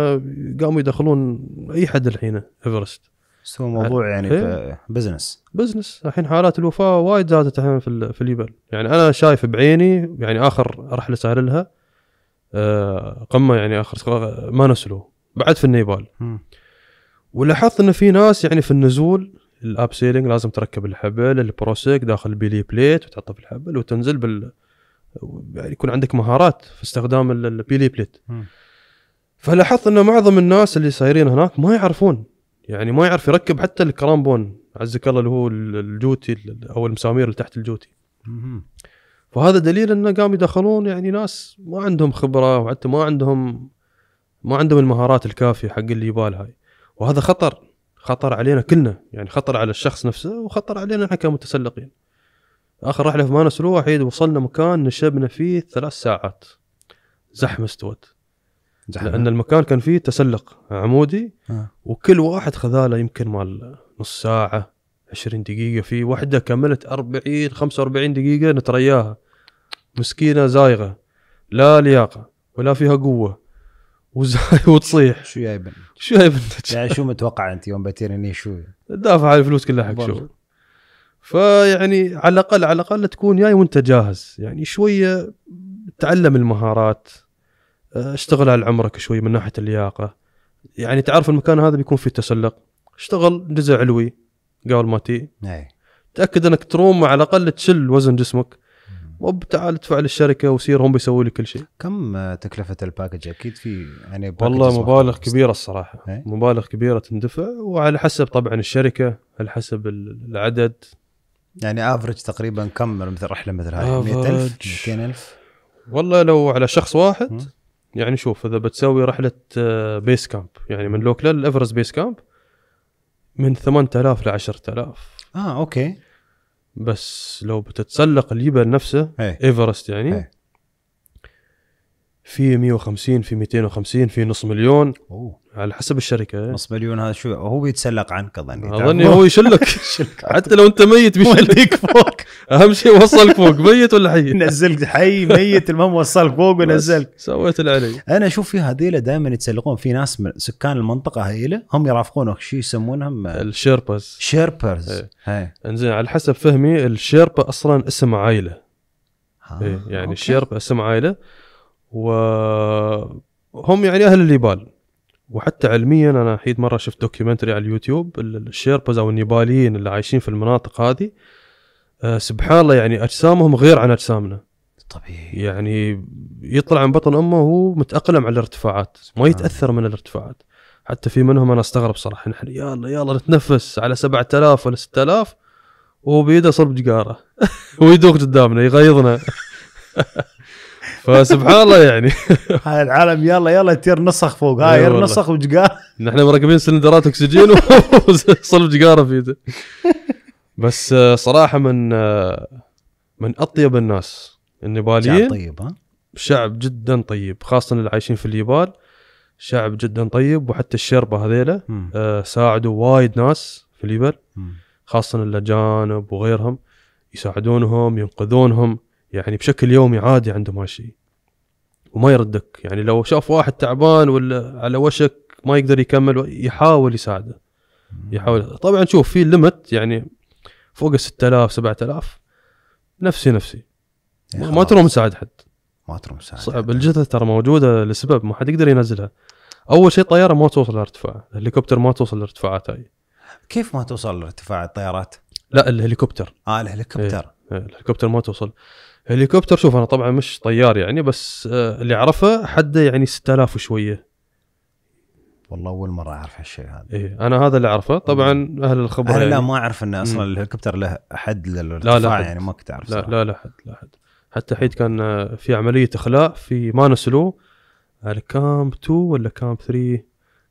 قاموا يدخلون اي حد الحين ايفرست سو موضوع أه، يعني بزنس إيه. بزنس الحين حالات الوفاه وايد زادت الحين في, في اليبل يعني انا شايف بعيني يعني اخر رحله سهل لها أه، قمه يعني اخر ما نسلو بعد في النيبال ولاحظت ان في ناس يعني في النزول الاب سيلينج لازم تركب الحبل البروسيك داخل البيلي بليت وتحطه في الحبل وتنزل بال يعني يكون عندك مهارات في استخدام البيلي بليت فلاحظت ان معظم الناس اللي صايرين هناك ما يعرفون يعني ما يعرف يركب حتى الكرامبون عزك الله اللي هو الجوتي او المسامير اللي تحت الجوتي فهذا دليل انه قام يدخلون يعني ناس ما عندهم خبره وحتى ما عندهم ما عندهم المهارات الكافيه حق اللي يبال هاي وهذا خطر خطر علينا كلنا يعني خطر على الشخص نفسه وخطر علينا احنا كمتسلقين اخر رحله في مانس الوحيد وصلنا مكان نشبنا فيه ثلاث ساعات زحمه استوت لان المكان كان فيه تسلق عمودي آه. وكل واحد خذاله يمكن مال نص ساعه 20 دقيقه في واحده كملت 40 45 دقيقه نترياها مسكينه زايغه لا لياقه ولا فيها قوه وزاي وتصيح شو جايبن شو جايبن
يعني شو متوقع انت يوم بتير هني شو
دافع الفلوس كلها حق شو فيعني على الاقل على الاقل تكون جاي وانت جاهز يعني شويه تعلم المهارات آه، اشتغل على عمرك شوي من ناحيه اللياقه يعني تعرف المكان هذا بيكون فيه تسلق اشتغل جزء علوي قبل ما تي تاكد انك تروم على الاقل تشل وزن جسمك مو ادفع للشركه وسير هم بيسووا لي كل شيء كم تكلفه الباكج
اكيد في يعني والله مبالغ
كبيره الصراحه هي. مبالغ كبيره تندفع وعلى حسب طبعا الشركه على حسب
العدد يعني افرج تقريبا كم مثل
رحله مثل هاي 100000 200000 والله لو على شخص واحد يعني شوف اذا بتسوي رحله بيس آه، كامب يعني من لوكلا للافرز بيس كامب من 8000 ل 10000
اه اوكي
بس لو بتتسلق الجبل نفسه إيه. ايفرست يعني هي. إيه. في 150 في 250 في نص مليون أوه. على حسب الشركه نص مليون هذا شو هو بيتسلق عنك اظني اظني هو يشلك حتى لو انت ميت بيشلك فوق اهم شيء وصلك فوق ميت ولا حي نزلك حي ميت المهم وصلك فوق ونزلك
سويت اللي علي انا اشوف في هذيله دائما يتسلقون في ناس من سكان المنطقه هذيله هم يرافقونك شو يسمونهم
آه، الشيربرز شيربرز إيه. إيه. انزين على حسب فهمي الشيربا اصلا اسم عائله ها. آه، إيه، يعني الشيربا اسم عائله وهم يعني اهل النيبال وحتى علميا انا حيد مره شفت دوكيومنتري على اليوتيوب الشيربز او النيباليين اللي عايشين في المناطق هذه آه، سبحان الله يعني اجسامهم غير عن اجسامنا طبيعي يعني يطلع من بطن امه وهو متاقلم على الارتفاعات ما يتاثر من الارتفاعات حتى في منهم انا استغرب صراحه نحن يلا يلا نتنفس على 7000 ولا 6000 وبيده صلب جقاره ويدوخ قدامنا يغيظنا فسبحان الله يعني هاي العالم يلا يلا تير نسخ فوق هاي إيه نسخ وجقار نحن مركبين سلندرات اكسجين وصلب جقاره فيته بس آه، صراحه من آه، من اطيب الناس النيباليين طيب ها شعب جدا طيب خاصه اللي عايشين في اليبال شعب جدا طيب وحتى الشربه هذيله آه ساعدوا وايد ناس في اليبل خاصه الاجانب وغيرهم يساعدونهم ينقذونهم يعني بشكل يومي عادي عندهم هالشيء وما يردك يعني لو شاف واحد تعبان ولا على وشك ما يقدر يكمل يحاول يساعده يحاول طبعا شوف في ليمت يعني فوق ال 6000 7000 نفسي نفسي ما تروح مساعد حد ما تروح مساعد صعب الجثث ترى موجوده لسبب ما حد يقدر ينزلها اول شيء الطياره ما توصل الارتفاع الهليكوبتر ما توصل الارتفاعات هاي كيف ما توصل الارتفاع الطيارات؟ لا الهليكوبتر اه الهليكوبتر إيه. إيه، الهليكوبتر ما توصل هليكوبتر شوف انا طبعا مش طيار يعني بس آه، اللي اعرفه حده يعني 6000 وشويه
والله اول مره اعرف هالشيء هذا إيه
انا هذا اللي اعرفه طبعا اهل الخبره انا يعني لا ما اعرف انه اصلا
الهليكوبتر له حد للارتفاع لا لا حد. يعني ما كنت اعرف لا
لا لا حد لا حد حتى حيت كان آه، في عمليه اخلاء في ما على كامب 2 ولا كامب 3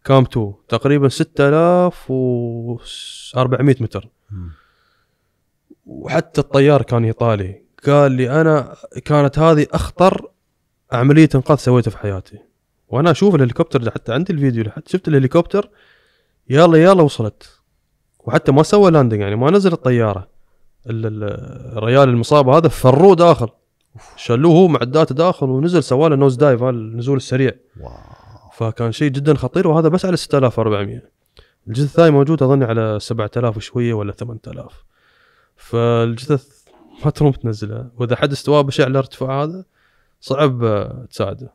كام 2 تقريبا 6400 متر م. وحتى الطيار كان ايطالي قال لي انا كانت هذه اخطر عمليه انقاذ سويتها في حياتي وانا اشوف الهليكوبتر حتى عندي الفيديو لحد شفت الهليكوبتر يلا يلا وصلت وحتى ما سوى لاندنج يعني ما نزل الطياره الريال المصاب هذا فروه داخل شلوه هو معداته داخل ونزل سوى له نوز دايف النزول السريع واو. فكان شيء جدا خطير وهذا بس على 6400 الجثه الثاني موجود اظن على 7000 وشويه ولا 8000 فالجثث ما تروم تنزله واذا حد استوى بشيء على الارتفاع هذا صعب آه، تساعده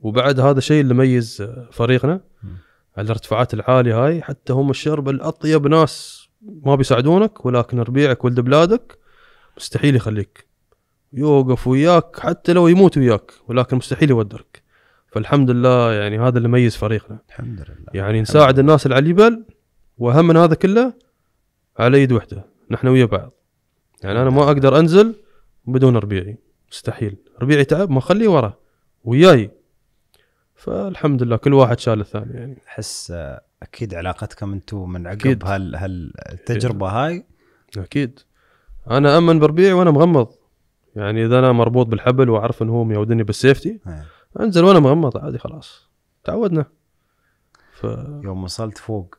وبعد هذا الشيء اللي يميز آه، فريقنا على الارتفاعات العاليه هاي حتى هم الشرب الاطيب ناس ما بيساعدونك ولكن ربيعك ولد بلادك مستحيل يخليك يوقف وياك حتى لو يموت وياك ولكن مستحيل يودرك فالحمد لله يعني هذا اللي يميز فريقنا الحمد لله يعني نساعد الناس اللي على اليبل واهم من هذا كله على يد وحده نحن ويا بعض يعني انا ما اقدر انزل بدون ربيعي مستحيل ربيعي تعب ما اخليه ورا وياي فالحمد لله كل واحد شال الثاني يعني احس آه، اكيد علاقتكم انتم من عقب هال هالتجربه هاي اكيد انا امن بربيعي وانا مغمض يعني اذا انا مربوط بالحبل واعرف انه هو ميودني بالسيفتي هي. إيه. انزل وانا مغمض عادي خلاص تعودنا ف... يوم وصلت فوق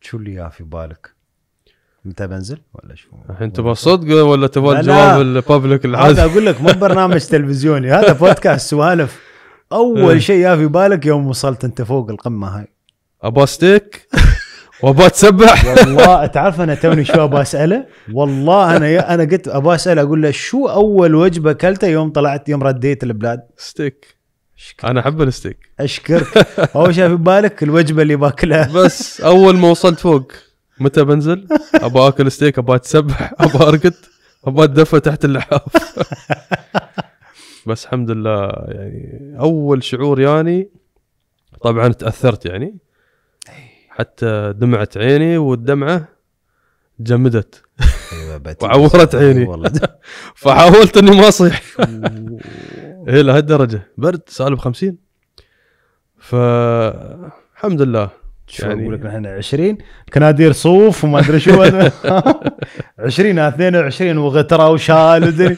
شو اللي في بالك؟ متى بنزل ولا شو
الحين تبغى صدق ولا تبغى الجواب الببليك العادي هذا اقول
لك مو برنامج تلفزيوني هذا بودكاست سوالف اول إيه. شيء في بالك يوم وصلت انت فوق القمه هاي ابغى ستيك
وابغى تسبح
والله تعرف انا توني شو ابغى اساله والله انا انا قلت ابغى اساله اقول له شو اول وجبه اكلتها يوم طلعت يوم رديت البلاد
ستيك شكرا. انا احب الستيك
اشكرك اول شيء في بالك الوجبه اللي
باكلها بس اول ما وصلت فوق متى بنزل؟ ابى اكل ستيك ابى اتسبح ابى ارقد ابى اتدفى تحت اللحاف بس الحمد لله يعني اول شعور يعني طبعا تاثرت يعني حتى دمعت عيني والدمعه جمدت أيوة، وعورت عيني أيوة فحاولت اني ما اصيح الى إيه، لهالدرجه برد سالب 50 فالحمد لله شو يعني... اقول لك احنا 20
كنادير صوف
وما ادري شو 20
22 وغتره وشال ودري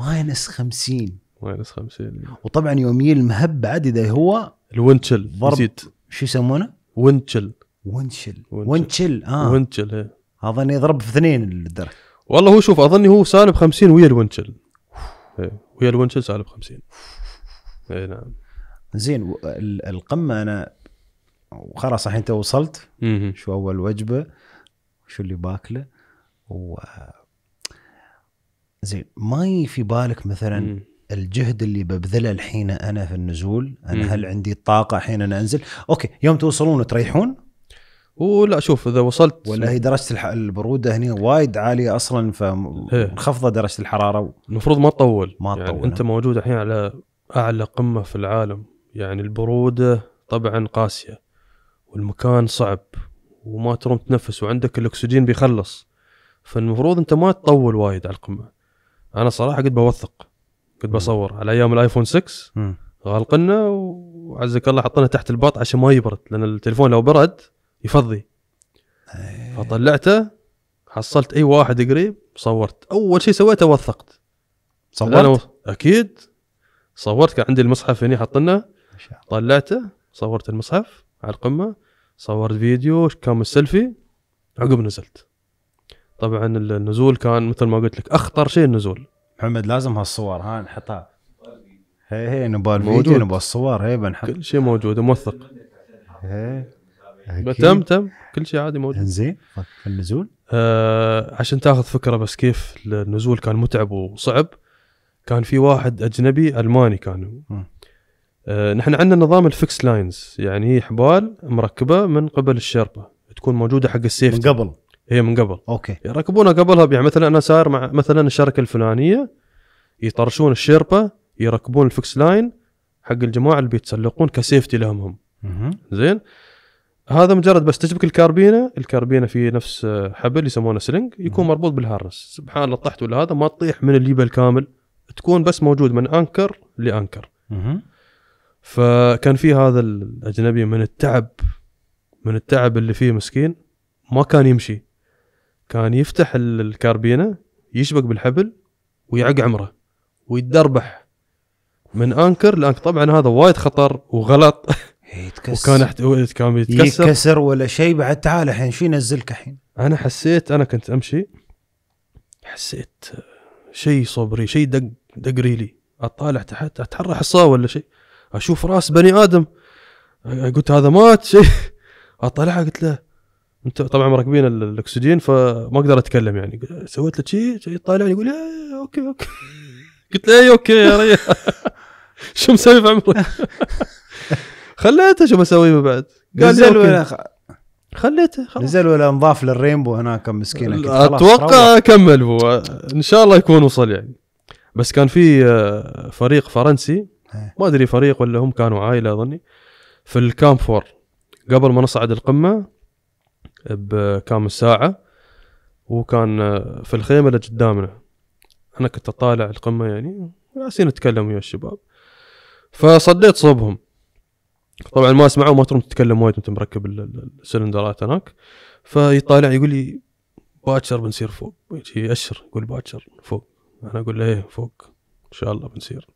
ماينس 50 ماينس 50 وطبعا يوميا المهب بعد اذا هو الونشل نسيت شو يسمونه؟
ونشل ونشل ونشل اه ونتشل
اظن إيه. يضرب في اثنين الدرك
والله هو شوف اظني هو سالب 50 ويا الونشل إيه، ويا الونشل سالب 50 اي نعم زين القمه انا وخلاص
الحين انت وصلت شو اول وجبه شو اللي باكله و زين ما في بالك مثلا مم. الجهد اللي ببذله الحين انا في النزول انا مم. هل عندي الطاقه الحين انا انزل اوكي يوم توصلون وتريحون ولا شوف اذا وصلت ولا هي درجه البروده هنا وايد عاليه
اصلا فمنخفضه درجه الحراره و... المفروض ما تطول ما يعني تطول انت موجود الحين على اعلى قمه في العالم يعني البروده طبعا قاسيه والمكان صعب وما تروم تنفس وعندك الاكسجين بيخلص فالمفروض انت ما تطول وايد على القمه انا صراحه قد بوثق قد بصور على ايام الايفون 6 غلقنا وعزك الله حطنا تحت الباط عشان ما يبرد لان التليفون لو برد يفضي إيه. فطلعته حصلت اي واحد قريب صورت اول شيء سويته وثقت صورت و... اكيد صورت كان عندي المصحف هنا حطنا طلعته صورت المصحف على القمه صورت فيديو كم سيلفي عقب نزلت طبعا النزول كان مثل ما قلت لك اخطر شيء النزول محمد لازم هالصور ها نحطها هي هي نبغى الفيديو نبغى الصور هي بنحط كل شيء موجود موثق تم تم كل شيء عادي موجود انزين النزول آه عشان تاخذ فكره بس كيف النزول كان متعب وصعب كان في واحد اجنبي الماني كان آه، نحن عندنا نظام الفكس لاينز يعني هي حبال مركبه من قبل الشرطه تكون موجوده حق السيفتي من قبل هي من قبل اوكي يركبونها قبلها يعني مثلا انا صاير مع مثلا الشركه الفلانيه يطرشون الشرطه يركبون الفكس لاين حق الجماعه اللي بيتسلقون كسيفتي لهم هم زين هذا مجرد بس تشبك الكاربينه الكاربينه في نفس حبل يسمونه سلنج يكون مربوط بالهارنس سبحان الله طحت ولا هذا ما تطيح من الليبل كامل تكون بس موجود من انكر لانكر فكان في هذا الاجنبي من التعب من التعب اللي فيه مسكين ما كان يمشي كان يفتح الكاربينه يشبك بالحبل ويعق عمره ويتدربح من انكر لانكر طبعا هذا وايد خطر وغلط يتكسر وكان حت... كان يتكسر يتكسر ولا شيء بعد تعال الحين شو ينزلك الحين؟ انا حسيت انا كنت امشي حسيت شيء صبري شيء دق دق ريلي اطالع تحت اتحرى حصاه ولا شيء اشوف راس بني ادم قلت هذا مات شيء إيه. اطلعها قلت له انت طبعا مركبين الاكسجين فما اقدر اتكلم يعني سويت له شيء طالعني يقول ايه اوكي اوكي قلت له ايه اوكي يا ريال شو مسوي في عمرك؟ خليته شو بسوي بعد؟ قال نزل ولا
خليته خلاص نزل ولا انضاف للرينبو هناك مسكين اتوقع
كمل هو ان شاء الله يكون وصل يعني بس كان في آه، فريق فرنسي إيه. ما ادري فريق ولا هم كانوا عائله اظني في الكام فور قبل ما نصعد القمه بكام ساعه وكان في الخيمه اللي قدامنا انا كنت اطالع القمه يعني جالسين نتكلم ويا الشباب فصديت صوبهم طبعا ما اسمعوا ما ترون تتكلم وايد وانت مركب السلندرات هناك فيطالع يقول لي باكر بنصير فوق ياشر يقول باكر فوق انا اقول له ايه فوق ان شاء الله بنصير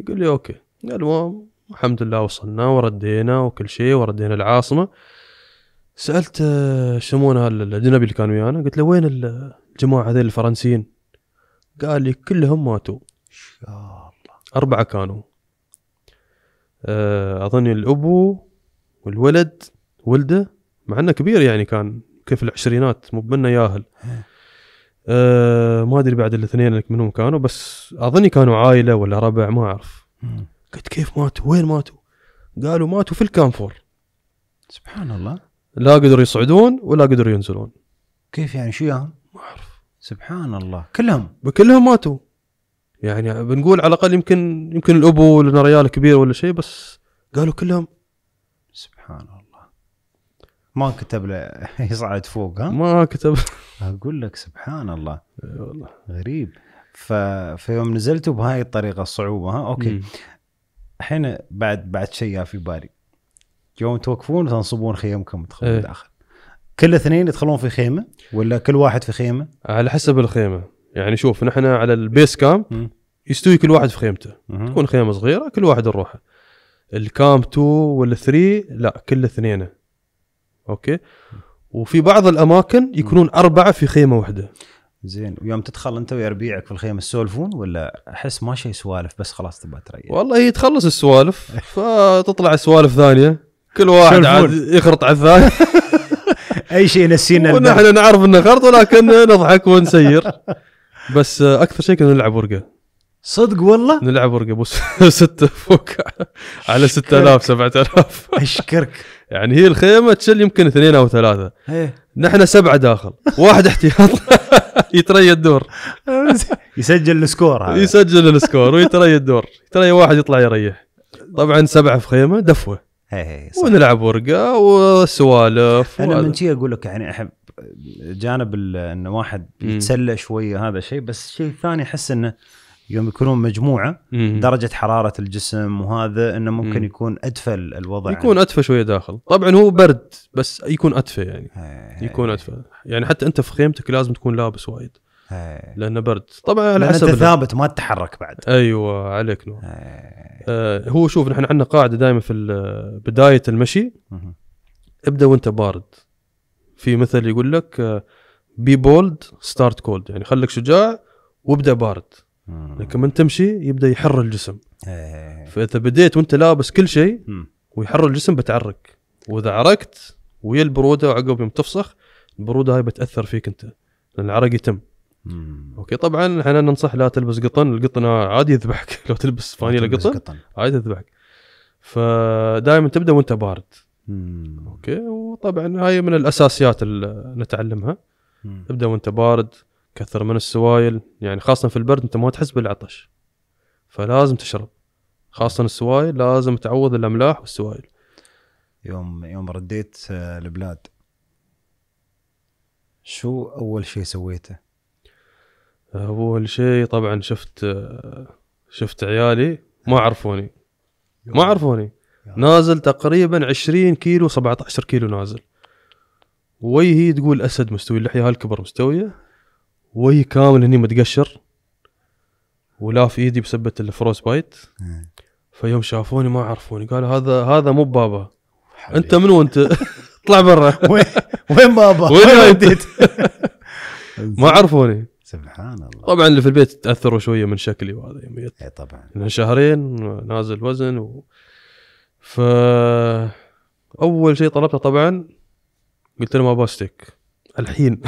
يقول لي اوكي المهم الحمد لله وصلنا وردينا وكل شيء وردينا العاصمه سالت يسمونها الاجنبي اللي كان ويانا قلت له وين الجماعه هذين الفرنسيين قال لي كلهم ماتوا شاء الله اربعه كانوا آه، اظن الابو والولد ولده مع انه كبير يعني كان كيف العشرينات مو بمنه ياهل أه ما ادري بعد الاثنين منهم كانوا بس اظن كانوا عائله ولا ربع ما اعرف
قلت كيف ماتوا
وين ماتوا قالوا ماتوا في الكامفور
سبحان الله
لا قدروا يصعدون ولا قدروا ينزلون كيف يعني شو يعني ما اعرف سبحان الله كلهم كلهم ماتوا يعني بنقول على الاقل يمكن يمكن الابو لنا ريال كبير ولا شيء بس قالوا كلهم
سبحان الله ما كتب له يصعد فوق ها؟ ما كتب اقول لك سبحان الله والله غريب ف... فيوم نزلتوا بهاي الطريقه الصعوبه ها اوكي الحين بعد بعد شيء في بالي يوم توقفون تنصبون خيمكم تدخلون ايه. داخل كل اثنين يدخلون في خيمه ولا كل واحد في خيمه؟
على حسب الخيمه يعني شوف نحن على البيس كامب يستوي كل واحد في خيمته تكون خيمه صغيره كل واحد نروحه الكام 2 ولا 3 لا كل اثنين اوكي وفي بعض الاماكن يكونون اربعه في خيمه واحده زين
ويوم تدخل انت ويا ربيعك في الخيمه تسولفون ولا احس ما شي سوالف بس خلاص تبى تريح
والله هي تخلص السوالف فتطلع سوالف ثانيه كل واحد عاد يخرط على الثاني اي شيء ينسينا ونحن نعرف انه خرط ولكن نضحك ونسير بس آه، اكثر شيء كنا نلعب ورقه صدق والله نلعب ورقه ابو سته فوق على 6000 7000 اشكرك يعني هي الخيمه تشل يمكن اثنين او ثلاثه إيه. نحن سبعه داخل واحد احتياط يتري الدور يسجل السكور يسجل السكور ويتري الدور يتري واحد يطلع يريح طبعا سبعه في خيمه دفوه إيه، إيه، صح. ونلعب ورقه وسوالف انا من
شي اقول لك يعني احب جانب انه واحد يتسلى شويه هذا شيء بس شيء ثاني احس انه يوم يكونون مجموعه درجه حراره
الجسم وهذا انه ممكن يكون ادفى الوضع يكون ادفى شويه داخل طبعا هو برد بس يكون ادفى يعني يكون ادفى يعني حتى انت في خيمتك لازم تكون لابس وايد لانه برد طبعا على لأن حسب انت ثابت ما تتحرك بعد ايوه عليك نور آه هو شوف نحن عندنا قاعده دائما في بدايه المشي ابدا وانت بارد في مثل يقول لك بي بولد ستارت كولد يعني خليك شجاع وابدا بارد لكن من تمشي يبدا يحر الجسم إيه. فاذا بديت وانت لابس كل شيء ويحر الجسم بتعرق واذا عرقت ويا البروده وعقب يوم تفسخ البروده هاي بتاثر فيك انت لان العرق يتم مم. اوكي طبعا احنا ننصح لا تلبس قطن القطن عادي يذبحك لو تلبس فانيلا قطن عادي يذبحك فدائما تبدا وانت بارد مم. اوكي وطبعا هاي من الاساسيات اللي نتعلمها مم. ابدا وانت بارد كثر من السوايل يعني خاصة في البرد أنت ما تحس بالعطش فلازم تشرب خاصة السوايل لازم تعوض الأملاح والسوايل
يوم يوم رديت آه،
البلاد شو أول شيء سويته؟ أول شيء طبعا شفت آه، شفت عيالي ما أه. عرفوني ما عرفوني نازل تقريبا 20 كيلو 17 كيلو نازل وهي تقول اسد مستوي اللحيه هالكبر مستويه وجهي كامل هني متقشر ولا في ايدي بسبه الفروس بايت إيه. فيوم شافوني ما عرفوني قالوا هذا هذا مو بابا حبيب. انت منو انت؟ اطلع برا وين بابا؟ وين وديت؟ ما عرفوني سبحان الله طبعا اللي في البيت تاثروا شويه من شكلي وهذا جيت اي طبعا من شهرين نازل وزن و... ف اول شيء طلبته طبعا قلت لهم ابغى ستيك الحين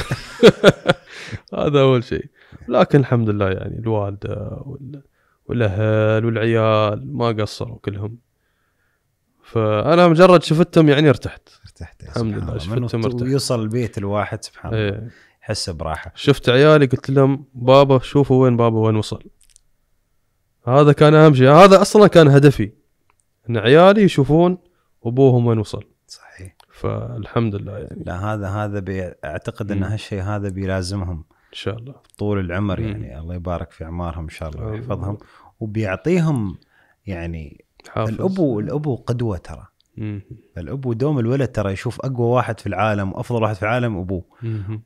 هذا اول شيء لكن الحمد لله يعني الوالده والاهل والعيال ما قصروا كلهم فانا مجرد شفتهم يعني ارتحت ارتحت الحمد لله شفتهم ارتحت ويوصل البيت الواحد سبحان الله ايه. يحس براحه شفت عيالي قلت لهم بابا شوفوا وين بابا وين وصل هذا كان اهم شيء هذا اصلا كان هدفي ان عيالي يشوفون ابوهم وين وصل صحيح فالحمد
لله يعني لا هذا هذا بي اعتقد ان هالشيء هذا بيلازمهم ان شاء الله طول العمر يعني الله يبارك في اعمارهم ان شاء الله أيوة. ويحفظهم وبيعطيهم يعني حافظ. الابو الابو قدوه ترى مم. الابو دوم الولد ترى يشوف اقوى واحد في العالم وافضل واحد في العالم ابوه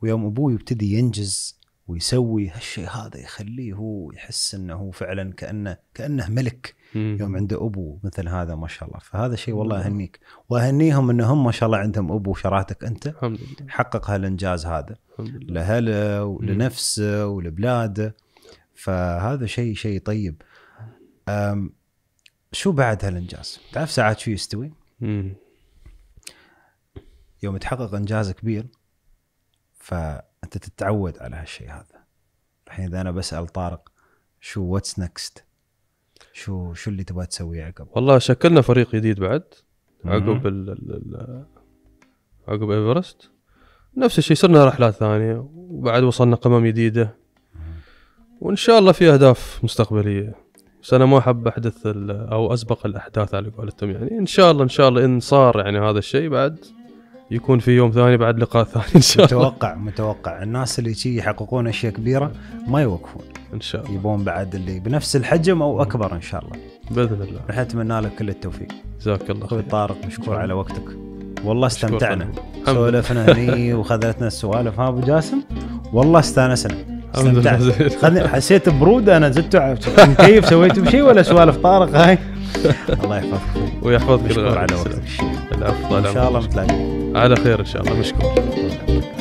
ويوم ابوه يبتدي ينجز ويسوي هالشيء هذا يخليه هو يحس انه هو فعلا كانه كانه ملك مم. يوم عنده ابو مثل هذا ما شاء الله فهذا شيء والله اهنيك واهنيهم ان هم ما شاء الله عندهم ابو شراتك انت الحمد لله. حقق هالانجاز هذا لهله ولنفسه ولبلاده فهذا شيء شيء طيب شو بعد هالانجاز؟ تعرف ساعات شو يستوي؟ مم. يوم تحقق انجاز كبير فانت تتعود على هالشيء هذا الحين اذا انا بسال طارق شو واتس نكست؟ شو شو اللي تبغى تسويه
عقب؟ والله شكلنا فريق جديد بعد عقب ال عقب ايفرست نفس الشيء صرنا رحلات ثانيه وبعد وصلنا قمم جديده وان شاء الله في اهداف مستقبليه بس انا ما احب احدث او اسبق الاحداث على قولتهم يعني ان شاء الله ان شاء الله ان صار يعني هذا الشيء بعد يكون في يوم ثاني بعد لقاء ثاني ان شاء الله
متوقع متوقع الناس اللي شي يحققون اشياء كبيره ما يوقفون ان شاء الله يبون بعد اللي بنفس الحجم او اكبر ان شاء الله باذن الله راح اتمنى لك كل التوفيق جزاك الله خير طارق مشكور على وقتك والله استمتعنا سولفنا هني وخذتنا السوالف ها ابو جاسم والله استانسنا استمتعت حسيت ببروده انا زدت كيف سويت بشيء ولا سوالف طارق هاي
الله يحفظك ويحفظك على وقتك الافضل ان شاء الله متلاقيين على خير ان شاء الله مشكور